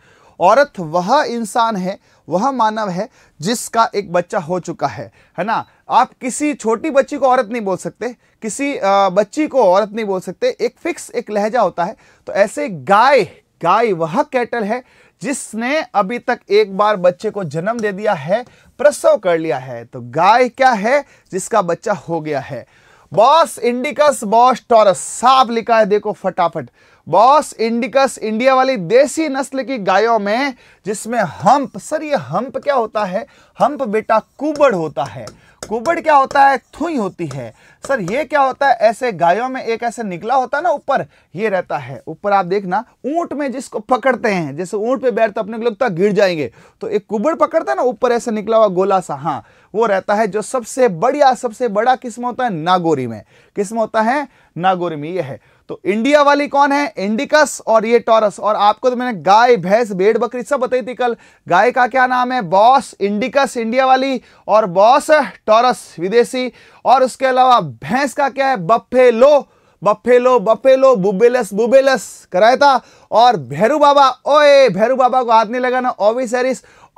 औरत वह इंसान है वह मानव है जिसका एक बच्चा हो चुका है है ना आप किसी छोटी बच्ची को औरत नहीं बोल सकते किसी बच्ची को औरत नहीं बोल सकते एक फिक्स एक लहजा होता है तो ऐसे गाय गाय वह कैटल है जिसने अभी तक एक बार बच्चे को जन्म दे दिया है प्रसव कर लिया है तो गाय क्या है जिसका बच्चा हो गया है बॉस इंडिकस बॉस टॉरस साफ लिखा है देखो फटाफट बॉस इंडिकस इंडिया वाली देसी नस्ल की गायों में जिसमें हम्प सर ये हम्प क्या होता है हम्प बेटा कुबड़ होता है कुबड़ क्या होता है थुई होती है सर ये क्या होता है ऐसे गायों में एक ऐसे निकला होता है ना ऊपर ये रहता है ऊपर आप देखना ऊंट में जिसको पकड़ते हैं जैसे ऊंट पे बैठते तो अपने को लगता गिर जाएंगे तो एक कुबड़ पकड़ता है ना ऊपर ऐसे निकला हुआ गोला सा हाँ वो रहता है जो सबसे बढ़िया सबसे बड़ा किस्म होता है नागोरी में किस्म होता है नागोरी में ये है तो इंडिया वाली कौन है इंडिकस और ये टॉरस और आपको तो मैंने गाय भैंस भेड़ बकरी सब बताई थी कल गाय का क्या नाम है बॉस इंडिकस इंडिया वाली और बॉस टॉरस विदेशी और उसके अलावा भैंस का क्या है buffalo buffalo buffalo bubalus bubalus कराया था और भैरू बाबा ओए भैरू बाबा को हाथ नहीं लगाना ओविस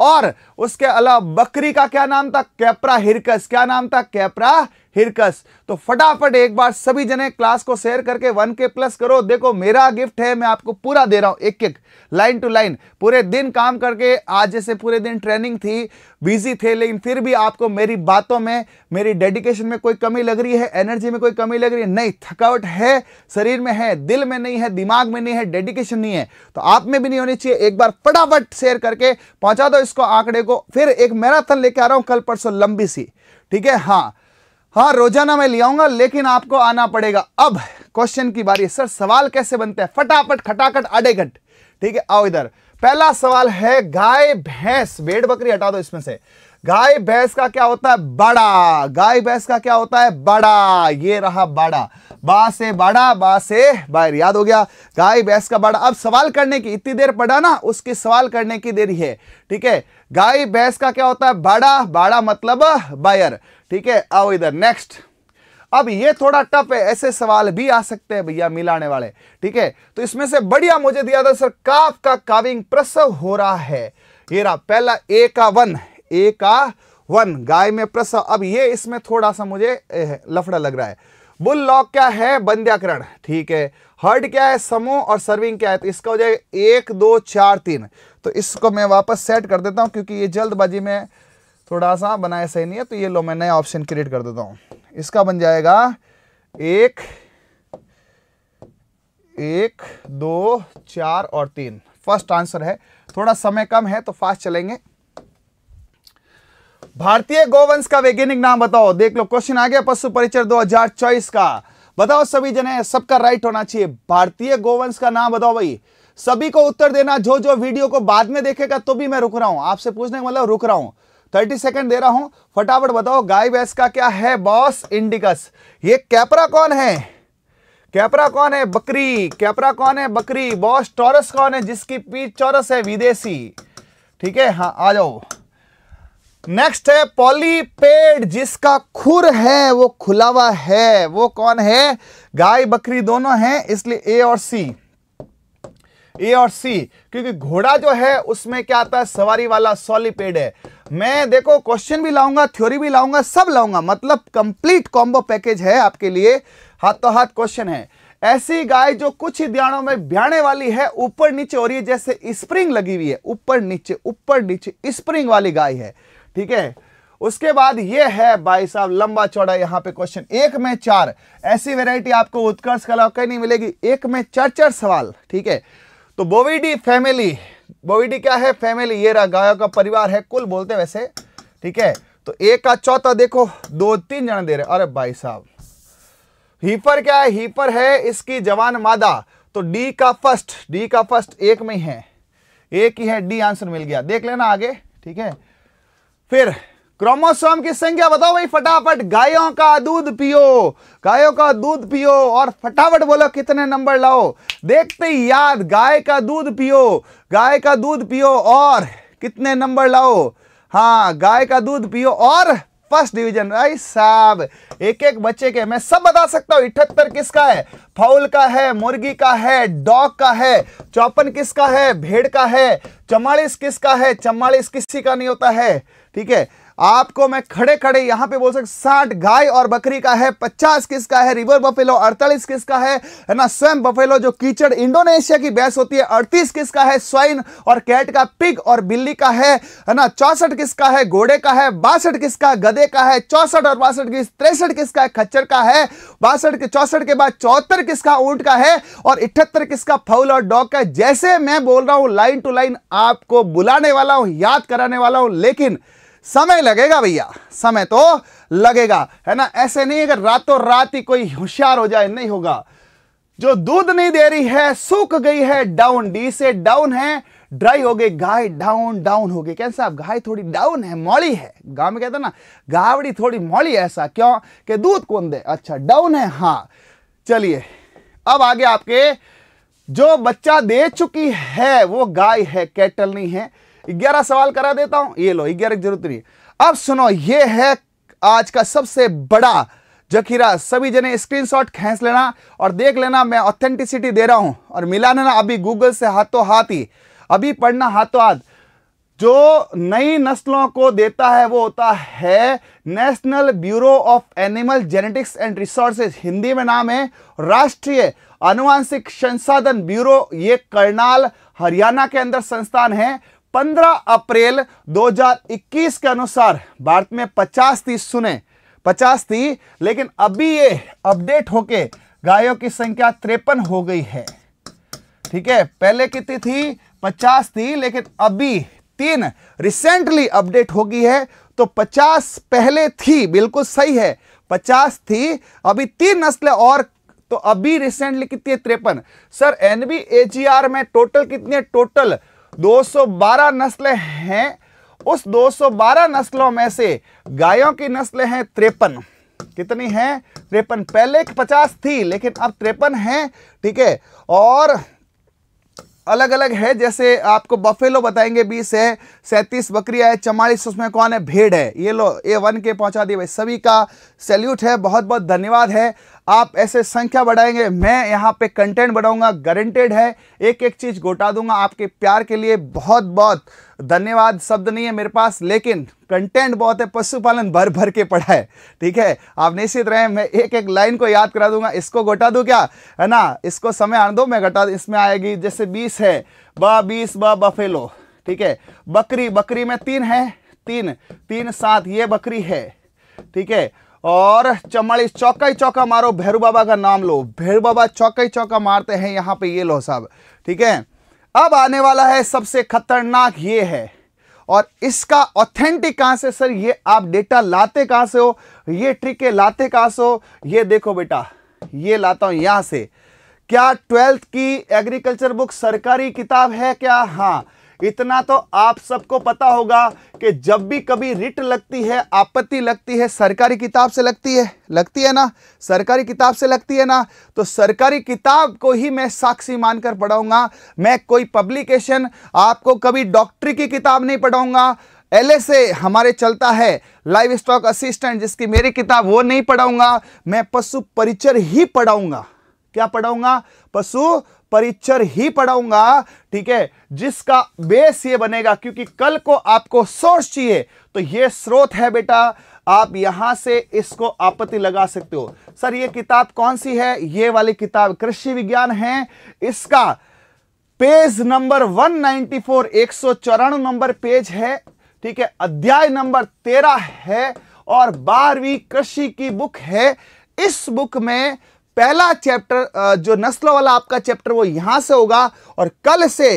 और उसके अलावा बकरी का क्या नाम था कैपरा हिरकस क्या नाम था कैपरा हिरकस तो फटाफट एक बार सभी जने क्लास को शेयर करके वन के प्लस करो देखो मेरा गिफ्ट है मैं आपको पूरा दे रहा हूं एक एक लाइन टू लाइन पूरे दिन काम करके आज जैसे पूरे दिन ट्रेनिंग थी बिजी थे लेकिन फिर भी आपको मेरी बातों में मेरी डेडिकेशन में कोई कमी लग रही है एनर्जी में कोई कमी लग रही है नहीं थकावट है शरीर में है दिल में नहीं है दिमाग में नहीं है डेडिकेशन नहीं है तो आप में भी नहीं होनी चाहिए एक बार फटाफट शेयर करके पहुंचा दो इसको आंकड़े को फिर एक मैराथन लेके आ रहा हूं कल परसों लंबी सी ठीक है हाँ हाँ रोजाना मैं ले आऊंगा लेकिन आपको आना पड़ेगा अब क्वेश्चन की बारी सर सवाल कैसे बनते हैं फटाफट खटाखट आडे घट ठीक है आओ इधर पहला सवाल है गाय भैंस भेड़ बकरी हटा दो इसमें से गाय भैंस का क्या होता है बड़ा गाय भैंस का क्या होता है बड़ा ये रहा बाड़ा बा से बाड़ा बा से बाहर याद हो गया गाय भैंस का बड़ा अब सवाल करने की इतनी देर पड़ा ना उसकी सवाल करने की देरी है ठीक है गाय भैंस का क्या होता है बाड़ा बाड़ा मतलब बायर ठीक है आओ इधर नेक्स्ट अब ये थोड़ा टफ है ऐसे सवाल भी आ सकते हैं भैया मिलाने वाले ठीक है तो इसमें से बढ़िया मुझे दिया था सर काफ का काविंग प्रसव हो रहा है ये रहा पहला ए का वन ए का वन गाय में प्रसव अब ये इसमें थोड़ा सा मुझे लफड़ा लग रहा है बुल लॉक क्या है बंध्याकरण ठीक है हर्ड क्या है समूह और सर्विंग क्या है तो इसका हो जाएगा एक दो चार तीन तो इसको मैं वापस सेट कर देता हूं क्योंकि ये जल्दबाजी में थोड़ा सा बनाया सही नहीं है तो ये लो मैं नया ऑप्शन क्रिएट कर देता हूँ इसका बन जाएगा एक एक दो चार और तीन फर्स्ट आंसर है थोड़ा समय कम है तो फास्ट चलेंगे भारतीय गोवंश का वैज्ञानिक नाम बताओ देख लो क्वेश्चन आ गया पशु परिचय चौबीस का बताओ सभी जने सबका राइट होना चाहिए भारतीय गोवंश का नाम बताओ भाई सभी को उत्तर देना जो जो वीडियो को बाद में देखेगा तो भी मैं रुक रहा हूं आपसे पूछने का मतलब रुक रहा हूं थर्टी सेकंड दे रहा हूं फटाफट बताओ गाय भैंस का क्या है बॉस इंडिकस ये कैपरा कौन है कैपरा कौन है बकरी कैपरा कौन है बकरी बॉस टॉरस कौन है जिसकी पीठ चौरस है विदेशी ठीक है हाँ आ जाओ नेक्स्ट है पॉलीपेड जिसका खुर है वो खुलावा है वो कौन है गाय बकरी दोनों हैं इसलिए ए और सी ए और सी क्योंकि घोड़ा जो है उसमें क्या आता है सवारी वाला सॉलीपेड है मैं देखो क्वेश्चन भी लाऊंगा थ्योरी भी लाऊंगा सब लाऊंगा मतलब कंप्लीट कॉम्बो पैकेज है आपके लिए हाथों हाथ क्वेश्चन है ऐसी गाय जो कुछ ही ध्यानों में ब्याने वाली है ऊपर नीचे और ये जैसे स्प्रिंग लगी हुई है ऊपर नीचे ऊपर नीचे स्प्रिंग वाली गाय है ठीक है उसके बाद ये है भाई साहब लंबा चौड़ा यहाँ पे क्वेश्चन एक में चार ऐसी वेराइटी आपको उत्कर्ष कला कहीं नहीं मिलेगी एक में चार चार सवाल ठीक है तो बोविडी फैमिली बोविडी क्या है फैमिली ये रहा गायों का परिवार है कुल बोलते हैं वैसे ठीक है तो एक का चौथा देखो दो तीन जन दे रहे अरे भाई साहब हीपर क्या है हीपर है इसकी जवान मादा तो डी का फर्स्ट डी का फर्स्ट एक में ही है एक ही है डी आंसर मिल गया देख लेना आगे ठीक है फिर क्रोमोसोम की संख्या बताओ भाई फटाफट गायों का दूध पियो गायों का दूध पियो और फटाफट बोलो कितने नंबर लाओ देखते ही याद गाय का दूध पियो गाय का दूध पियो और कितने नंबर लाओ हाँ गाय का दूध पियो और फर्स्ट डिवीजन भाई साहब एक एक बच्चे के मैं सब बता सकता हूं इठहत्तर किसका है फाउल का है मुर्गी का है डॉग का है चौपन किसका है भेड़ का है चम्मालीस किसका है चम्मालीस किसी का नहीं होता है ठीक है आपको मैं खड़े खड़े यहां पे बोल सकता साठ गाय और बकरी का है पचास किसका है रिवर बफेलो अड़तालीस किसका है ना स्वयं बफेलो जो कीचड़ इंडोनेशिया की बैस होती है अड़तीस किसका है स्वाइन और कैट का पिग और बिल्ली का है ना चौसठ किसका है घोड़े का है बासठ किसका गधे का है चौसठ और बासठ किस तिरसठ किसका है खच्चर का है बासठ के चौसठ के बाद चौहत्तर किसका ऊंट का है और इठहत्तर किसका फौल और डॉग का है जैसे मैं बोल रहा हूं लाइन टू लाइन आपको बुलाने वाला हूं याद कराने वाला हूं लेकिन समय लगेगा भैया समय तो लगेगा है ना ऐसे नहीं अगर रातों रात ही कोई होशियार हो जाए नहीं होगा जो दूध नहीं दे रही है सूख गई है डाउन डी से डाउन है ड्राई हो गई गाय डाउन डाउन हो गई कैसे साहब गाय थोड़ी डाउन है मौली है गांव में कहते ना गावड़ी थोड़ी मौली है ऐसा क्यों कि दूध कौन दे अच्छा डाउन है हाँ चलिए अब आगे आपके जो बच्चा दे चुकी है वो गाय है कैटल नहीं है ग्यारह सवाल करा देता हूं ये लो ग्यारह की जरूरत नहीं अब सुनो ये है आज का सबसे बड़ा जखीरा सभी जने स्क्रीनशॉट खींच लेना और देख लेना मैं ऑथेंटिसिटी दे रहा हूं और मिला लेना अभी गूगल से हाथों हाथ ही अभी पढ़ना हाथों हाथ जो नई नस्लों को देता है वो होता है National Bureau of Animal Genetics and Resources Hindi में नाम है राष्ट्रीय अनुवांशिक संसाधन ब्यूरो ये करनाल हरियाणा के अंदर संस्थान है 15 अप्रैल 2021 के अनुसार भारत में 50 थी सुने 50 थी लेकिन अभी ये अपडेट होके गायों की संख्या त्रेपन हो गई है ठीक है पहले कितनी थी 50 थी लेकिन अभी तीन रिसेंटली अपडेट हो गई है तो 50 पहले थी बिल्कुल सही है 50 थी अभी तीन नस्लें और तो अभी रिसेंटली कितनी है त्रेपन सर एनबीएजीआर में टोटल कितनी है टोटल 212 नस्लें हैं उस 212 नस्लों में से गायों की नस्लें हैं त्रेपन कितनी हैं त्रेपन पहले पचास थी लेकिन अब त्रेपन हैं ठीक है और अलग अलग है जैसे आपको बफेलो बताएंगे बीस है सैंतीस बकरियां है चमालीस उसमें कौन है भेड़ है ये लो ए वन के पहुंचा दिए भाई सभी का सैल्यूट है बहुत बहुत धन्यवाद है आप ऐसे संख्या बढ़ाएंगे मैं यहाँ पे कंटेंट बढ़ाऊंगा गारंटेड है एक एक चीज़ गोटा दूंगा आपके प्यार के लिए बहुत बहुत धन्यवाद शब्द नहीं है मेरे पास लेकिन कंटेंट बहुत है पशुपालन भर भर के पढ़ा है ठीक है आप निश्चित रहे मैं एक एक लाइन को याद करा दूंगा इसको घोटा दूँ क्या है ना इसको समय आने दो मैं घटा इसमें आएगी जैसे बीस है ब बीस ब बफेलो ठीक है बकरी बकरी में तीन है तीन तीन सात ये बकरी है ठीक है और चमालीस चौका चौका मारो भैरू बाबा का नाम लो भैरू बाबा चौका चौका मारते हैं यहाँ पे ये लो साहब ठीक है अब आने वाला है सबसे खतरनाक ये है और इसका ऑथेंटिक कहाँ से सर ये आप डेटा लाते कहाँ से हो ये ट्रिके लाते कहाँ से हो ये देखो बेटा ये लाता हूँ यहाँ से क्या ट्वेल्थ की एग्रीकल्चर बुक सरकारी किताब है क्या हाँ इतना तो आप सबको पता होगा कि जब भी कभी रिट लगती है आपत्ति लगती है सरकारी किताब से लगती है लगती है ना सरकारी किताब से लगती है ना तो सरकारी किताब को ही मैं साक्षी मानकर पढ़ाऊंगा मैं कोई पब्लिकेशन आपको कभी डॉक्टरी की किताब नहीं पढ़ाऊंगा एल हमारे चलता है लाइव स्टॉक असिस्टेंट जिसकी मेरी किताब वो नहीं पढ़ाऊंगा मैं पशु परिचर ही पढ़ाऊंगा क्या पढ़ाऊंगा पशु परिचर ही पढ़ाऊंगा ठीक है जिसका बेस ये बनेगा क्योंकि कल को आपको सोर्स चाहिए तो ये स्रोत है बेटा आप यहां से इसको आपत्ति लगा सकते हो सर ये किताब कौन सी है ये वाली किताब कृषि विज्ञान है इसका पेज नंबर 194 एक नंबर पेज है ठीक है अध्याय नंबर तेरह है और बारहवीं कृषि की बुक है इस बुक में पहला चैप्टर जो नस्ल वाला आपका चैप्टर वो यहां से होगा और कल से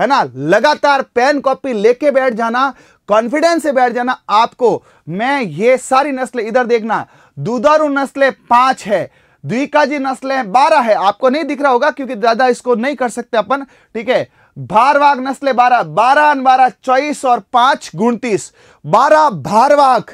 है ना लगातार पेन कॉपी लेके बैठ जाना कॉन्फिडेंस से बैठ जाना आपको मैं ये सारी नस्लें इधर देखना दुधारू नस्लें पांच है द्विकाजी नस्लें बारह है आपको नहीं दिख रहा होगा क्योंकि ज्यादा इसको नहीं कर सकते अपन ठीक है भारवाग नस्लें बारह बारह बारह चौबीस और पांच गुणतीस बारह भारवाग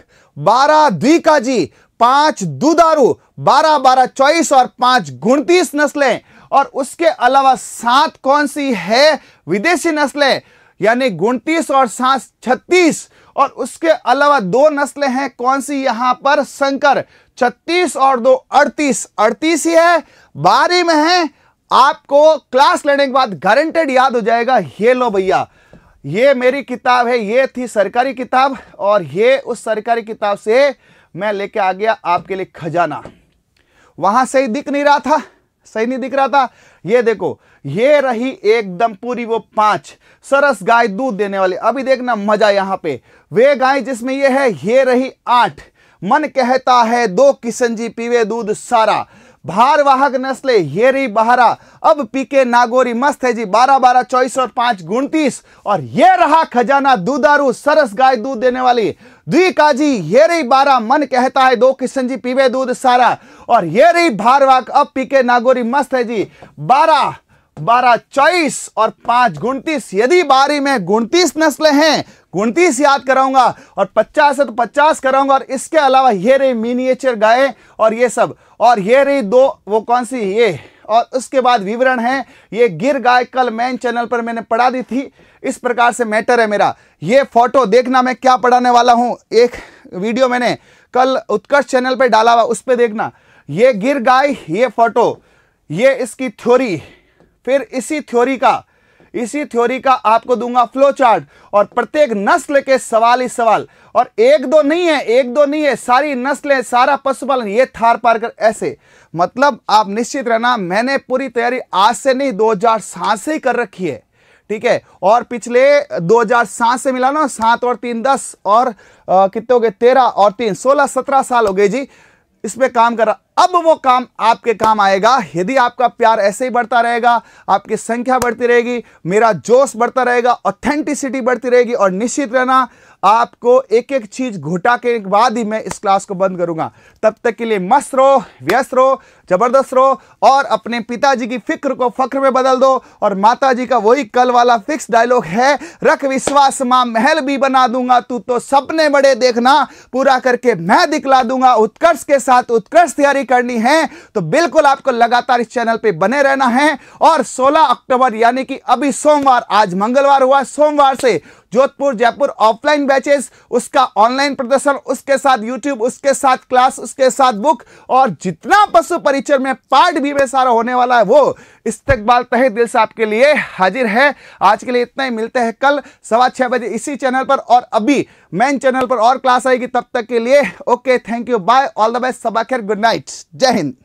बारह द्विकाजी पांच दुधारू बारह बारह चौबीस और पांच गुणतीस नस्लें और उसके अलावा सात कौन सी है विदेशी नस्लें यानी गुणतीस और सात छत्तीस और उसके अलावा दो नस्लें हैं कौन सी यहां पर शंकर छत्तीस और दो अड़तीस अड़तीस ही है बारी में है आपको क्लास लेने के बाद गारंटेड याद हो जाएगा ये लो भैया ये मेरी किताब है ये थी सरकारी किताब और ये उस सरकारी किताब से मैं लेके आ गया आपके लिए खजाना वहां सही दिख नहीं रहा था सही नहीं दिख रहा था ये देखो ये रही एकदम पूरी वो पांच सरस गाय दूध देने वाली अभी देखना मजा यहां पे वे गाय जिसमें ये है ये रही आठ मन कहता है दो किशन जी पीवे दूध सारा भार वाहक नस्ले ये रही बहरा अब पीके नागोरी मस्त है जी बारह बारह चौबीस और पांच उनतीस और ये रहा खजाना दूधारू सरस गाय दूध देने वाली द्विकाजी ये रही बारा मन कहता है दो किशन जी पीवे दूध सारा और ये रही भारवाक अब पीके नागोरी मस्त है जी बारह बारह चौबीस और पांच गुणतीस यदि बारी में गुणतीस नस्लें हैं गुणतीस याद कराऊंगा और पचास है तो पचास कराऊंगा और इसके अलावा ये रही मिनिएचर गाय और ये सब और ये रही दो वो कौन सी ये और उसके बाद विवरण है ये गिर गाय कल मेन चैनल पर मैंने पढ़ा दी थी इस प्रकार से मैटर है मेरा ये फोटो देखना मैं क्या पढ़ाने वाला हूँ एक वीडियो मैंने कल उत्कर्ष चैनल पर डाला हुआ उस पर देखना ये गिर गाय ये फोटो ये इसकी थ्योरी फिर इसी थ्योरी का इसी थ्योरी का आपको दूंगा फ्लो चार्ट और प्रत्येक नस्ल के सवाल ही सवाल और एक दो नहीं है एक दो नहीं है सारी नस्लें सारा पशुपालन ये थार पार कर ऐसे मतलब आप निश्चित रहना मैंने पूरी तैयारी आज से नहीं दो से ही कर रखी है ठीक है और पिछले 2007 से मिला ना सात और तीन दस और कितने हो गए तेरह और तीन सोलह सत्रह साल हो गए जी इस पर काम कर रहा अब वो काम आपके काम आएगा यदि आपका प्यार ऐसे ही बढ़ता रहेगा आपकी संख्या बढ़ती रहेगी मेरा जोश बढ़ता रहेगा ऑथेंटिसिटी बढ़ती रहेगी और निश्चित रहना आपको एक एक चीज़ घोटा के बाद ही मैं इस क्लास को बंद करूंगा तब तक के लिए मस्त रहो व्यस्त रहो जबरदस्त रहो और अपने पिताजी की फिक्र को फक्र में बदल दो और माता जी का वही कल वाला फिक्स डायलॉग है रख विश्वास माँ महल भी बना दूंगा तू तो सपने बड़े देखना पूरा करके मैं दिखला दूंगा उत्कर्ष के साथ उत्कर्ष तैयारी करनी है तो बिल्कुल आपको लगातार इस चैनल पर बने रहना है और सोलह अक्टूबर यानी कि अभी सोमवार आज मंगलवार हुआ सोमवार से जोधपुर जयपुर ऑफलाइन बैचेस उसका ऑनलाइन प्रदर्शन उसके साथ यूट्यूब उसके साथ क्लास उसके साथ बुक और जितना पशु परिचय में पार्ट बी में सारा होने वाला है वो इस्तेकबाल तहे दिल से आपके लिए हाजिर है आज के लिए इतना ही मिलते हैं कल सवा छः बजे इसी चैनल पर और अभी मेन चैनल पर और क्लास आएगी तब तक के लिए okay thank you bye all the best सबाखेर गुड नाइट जय हिंद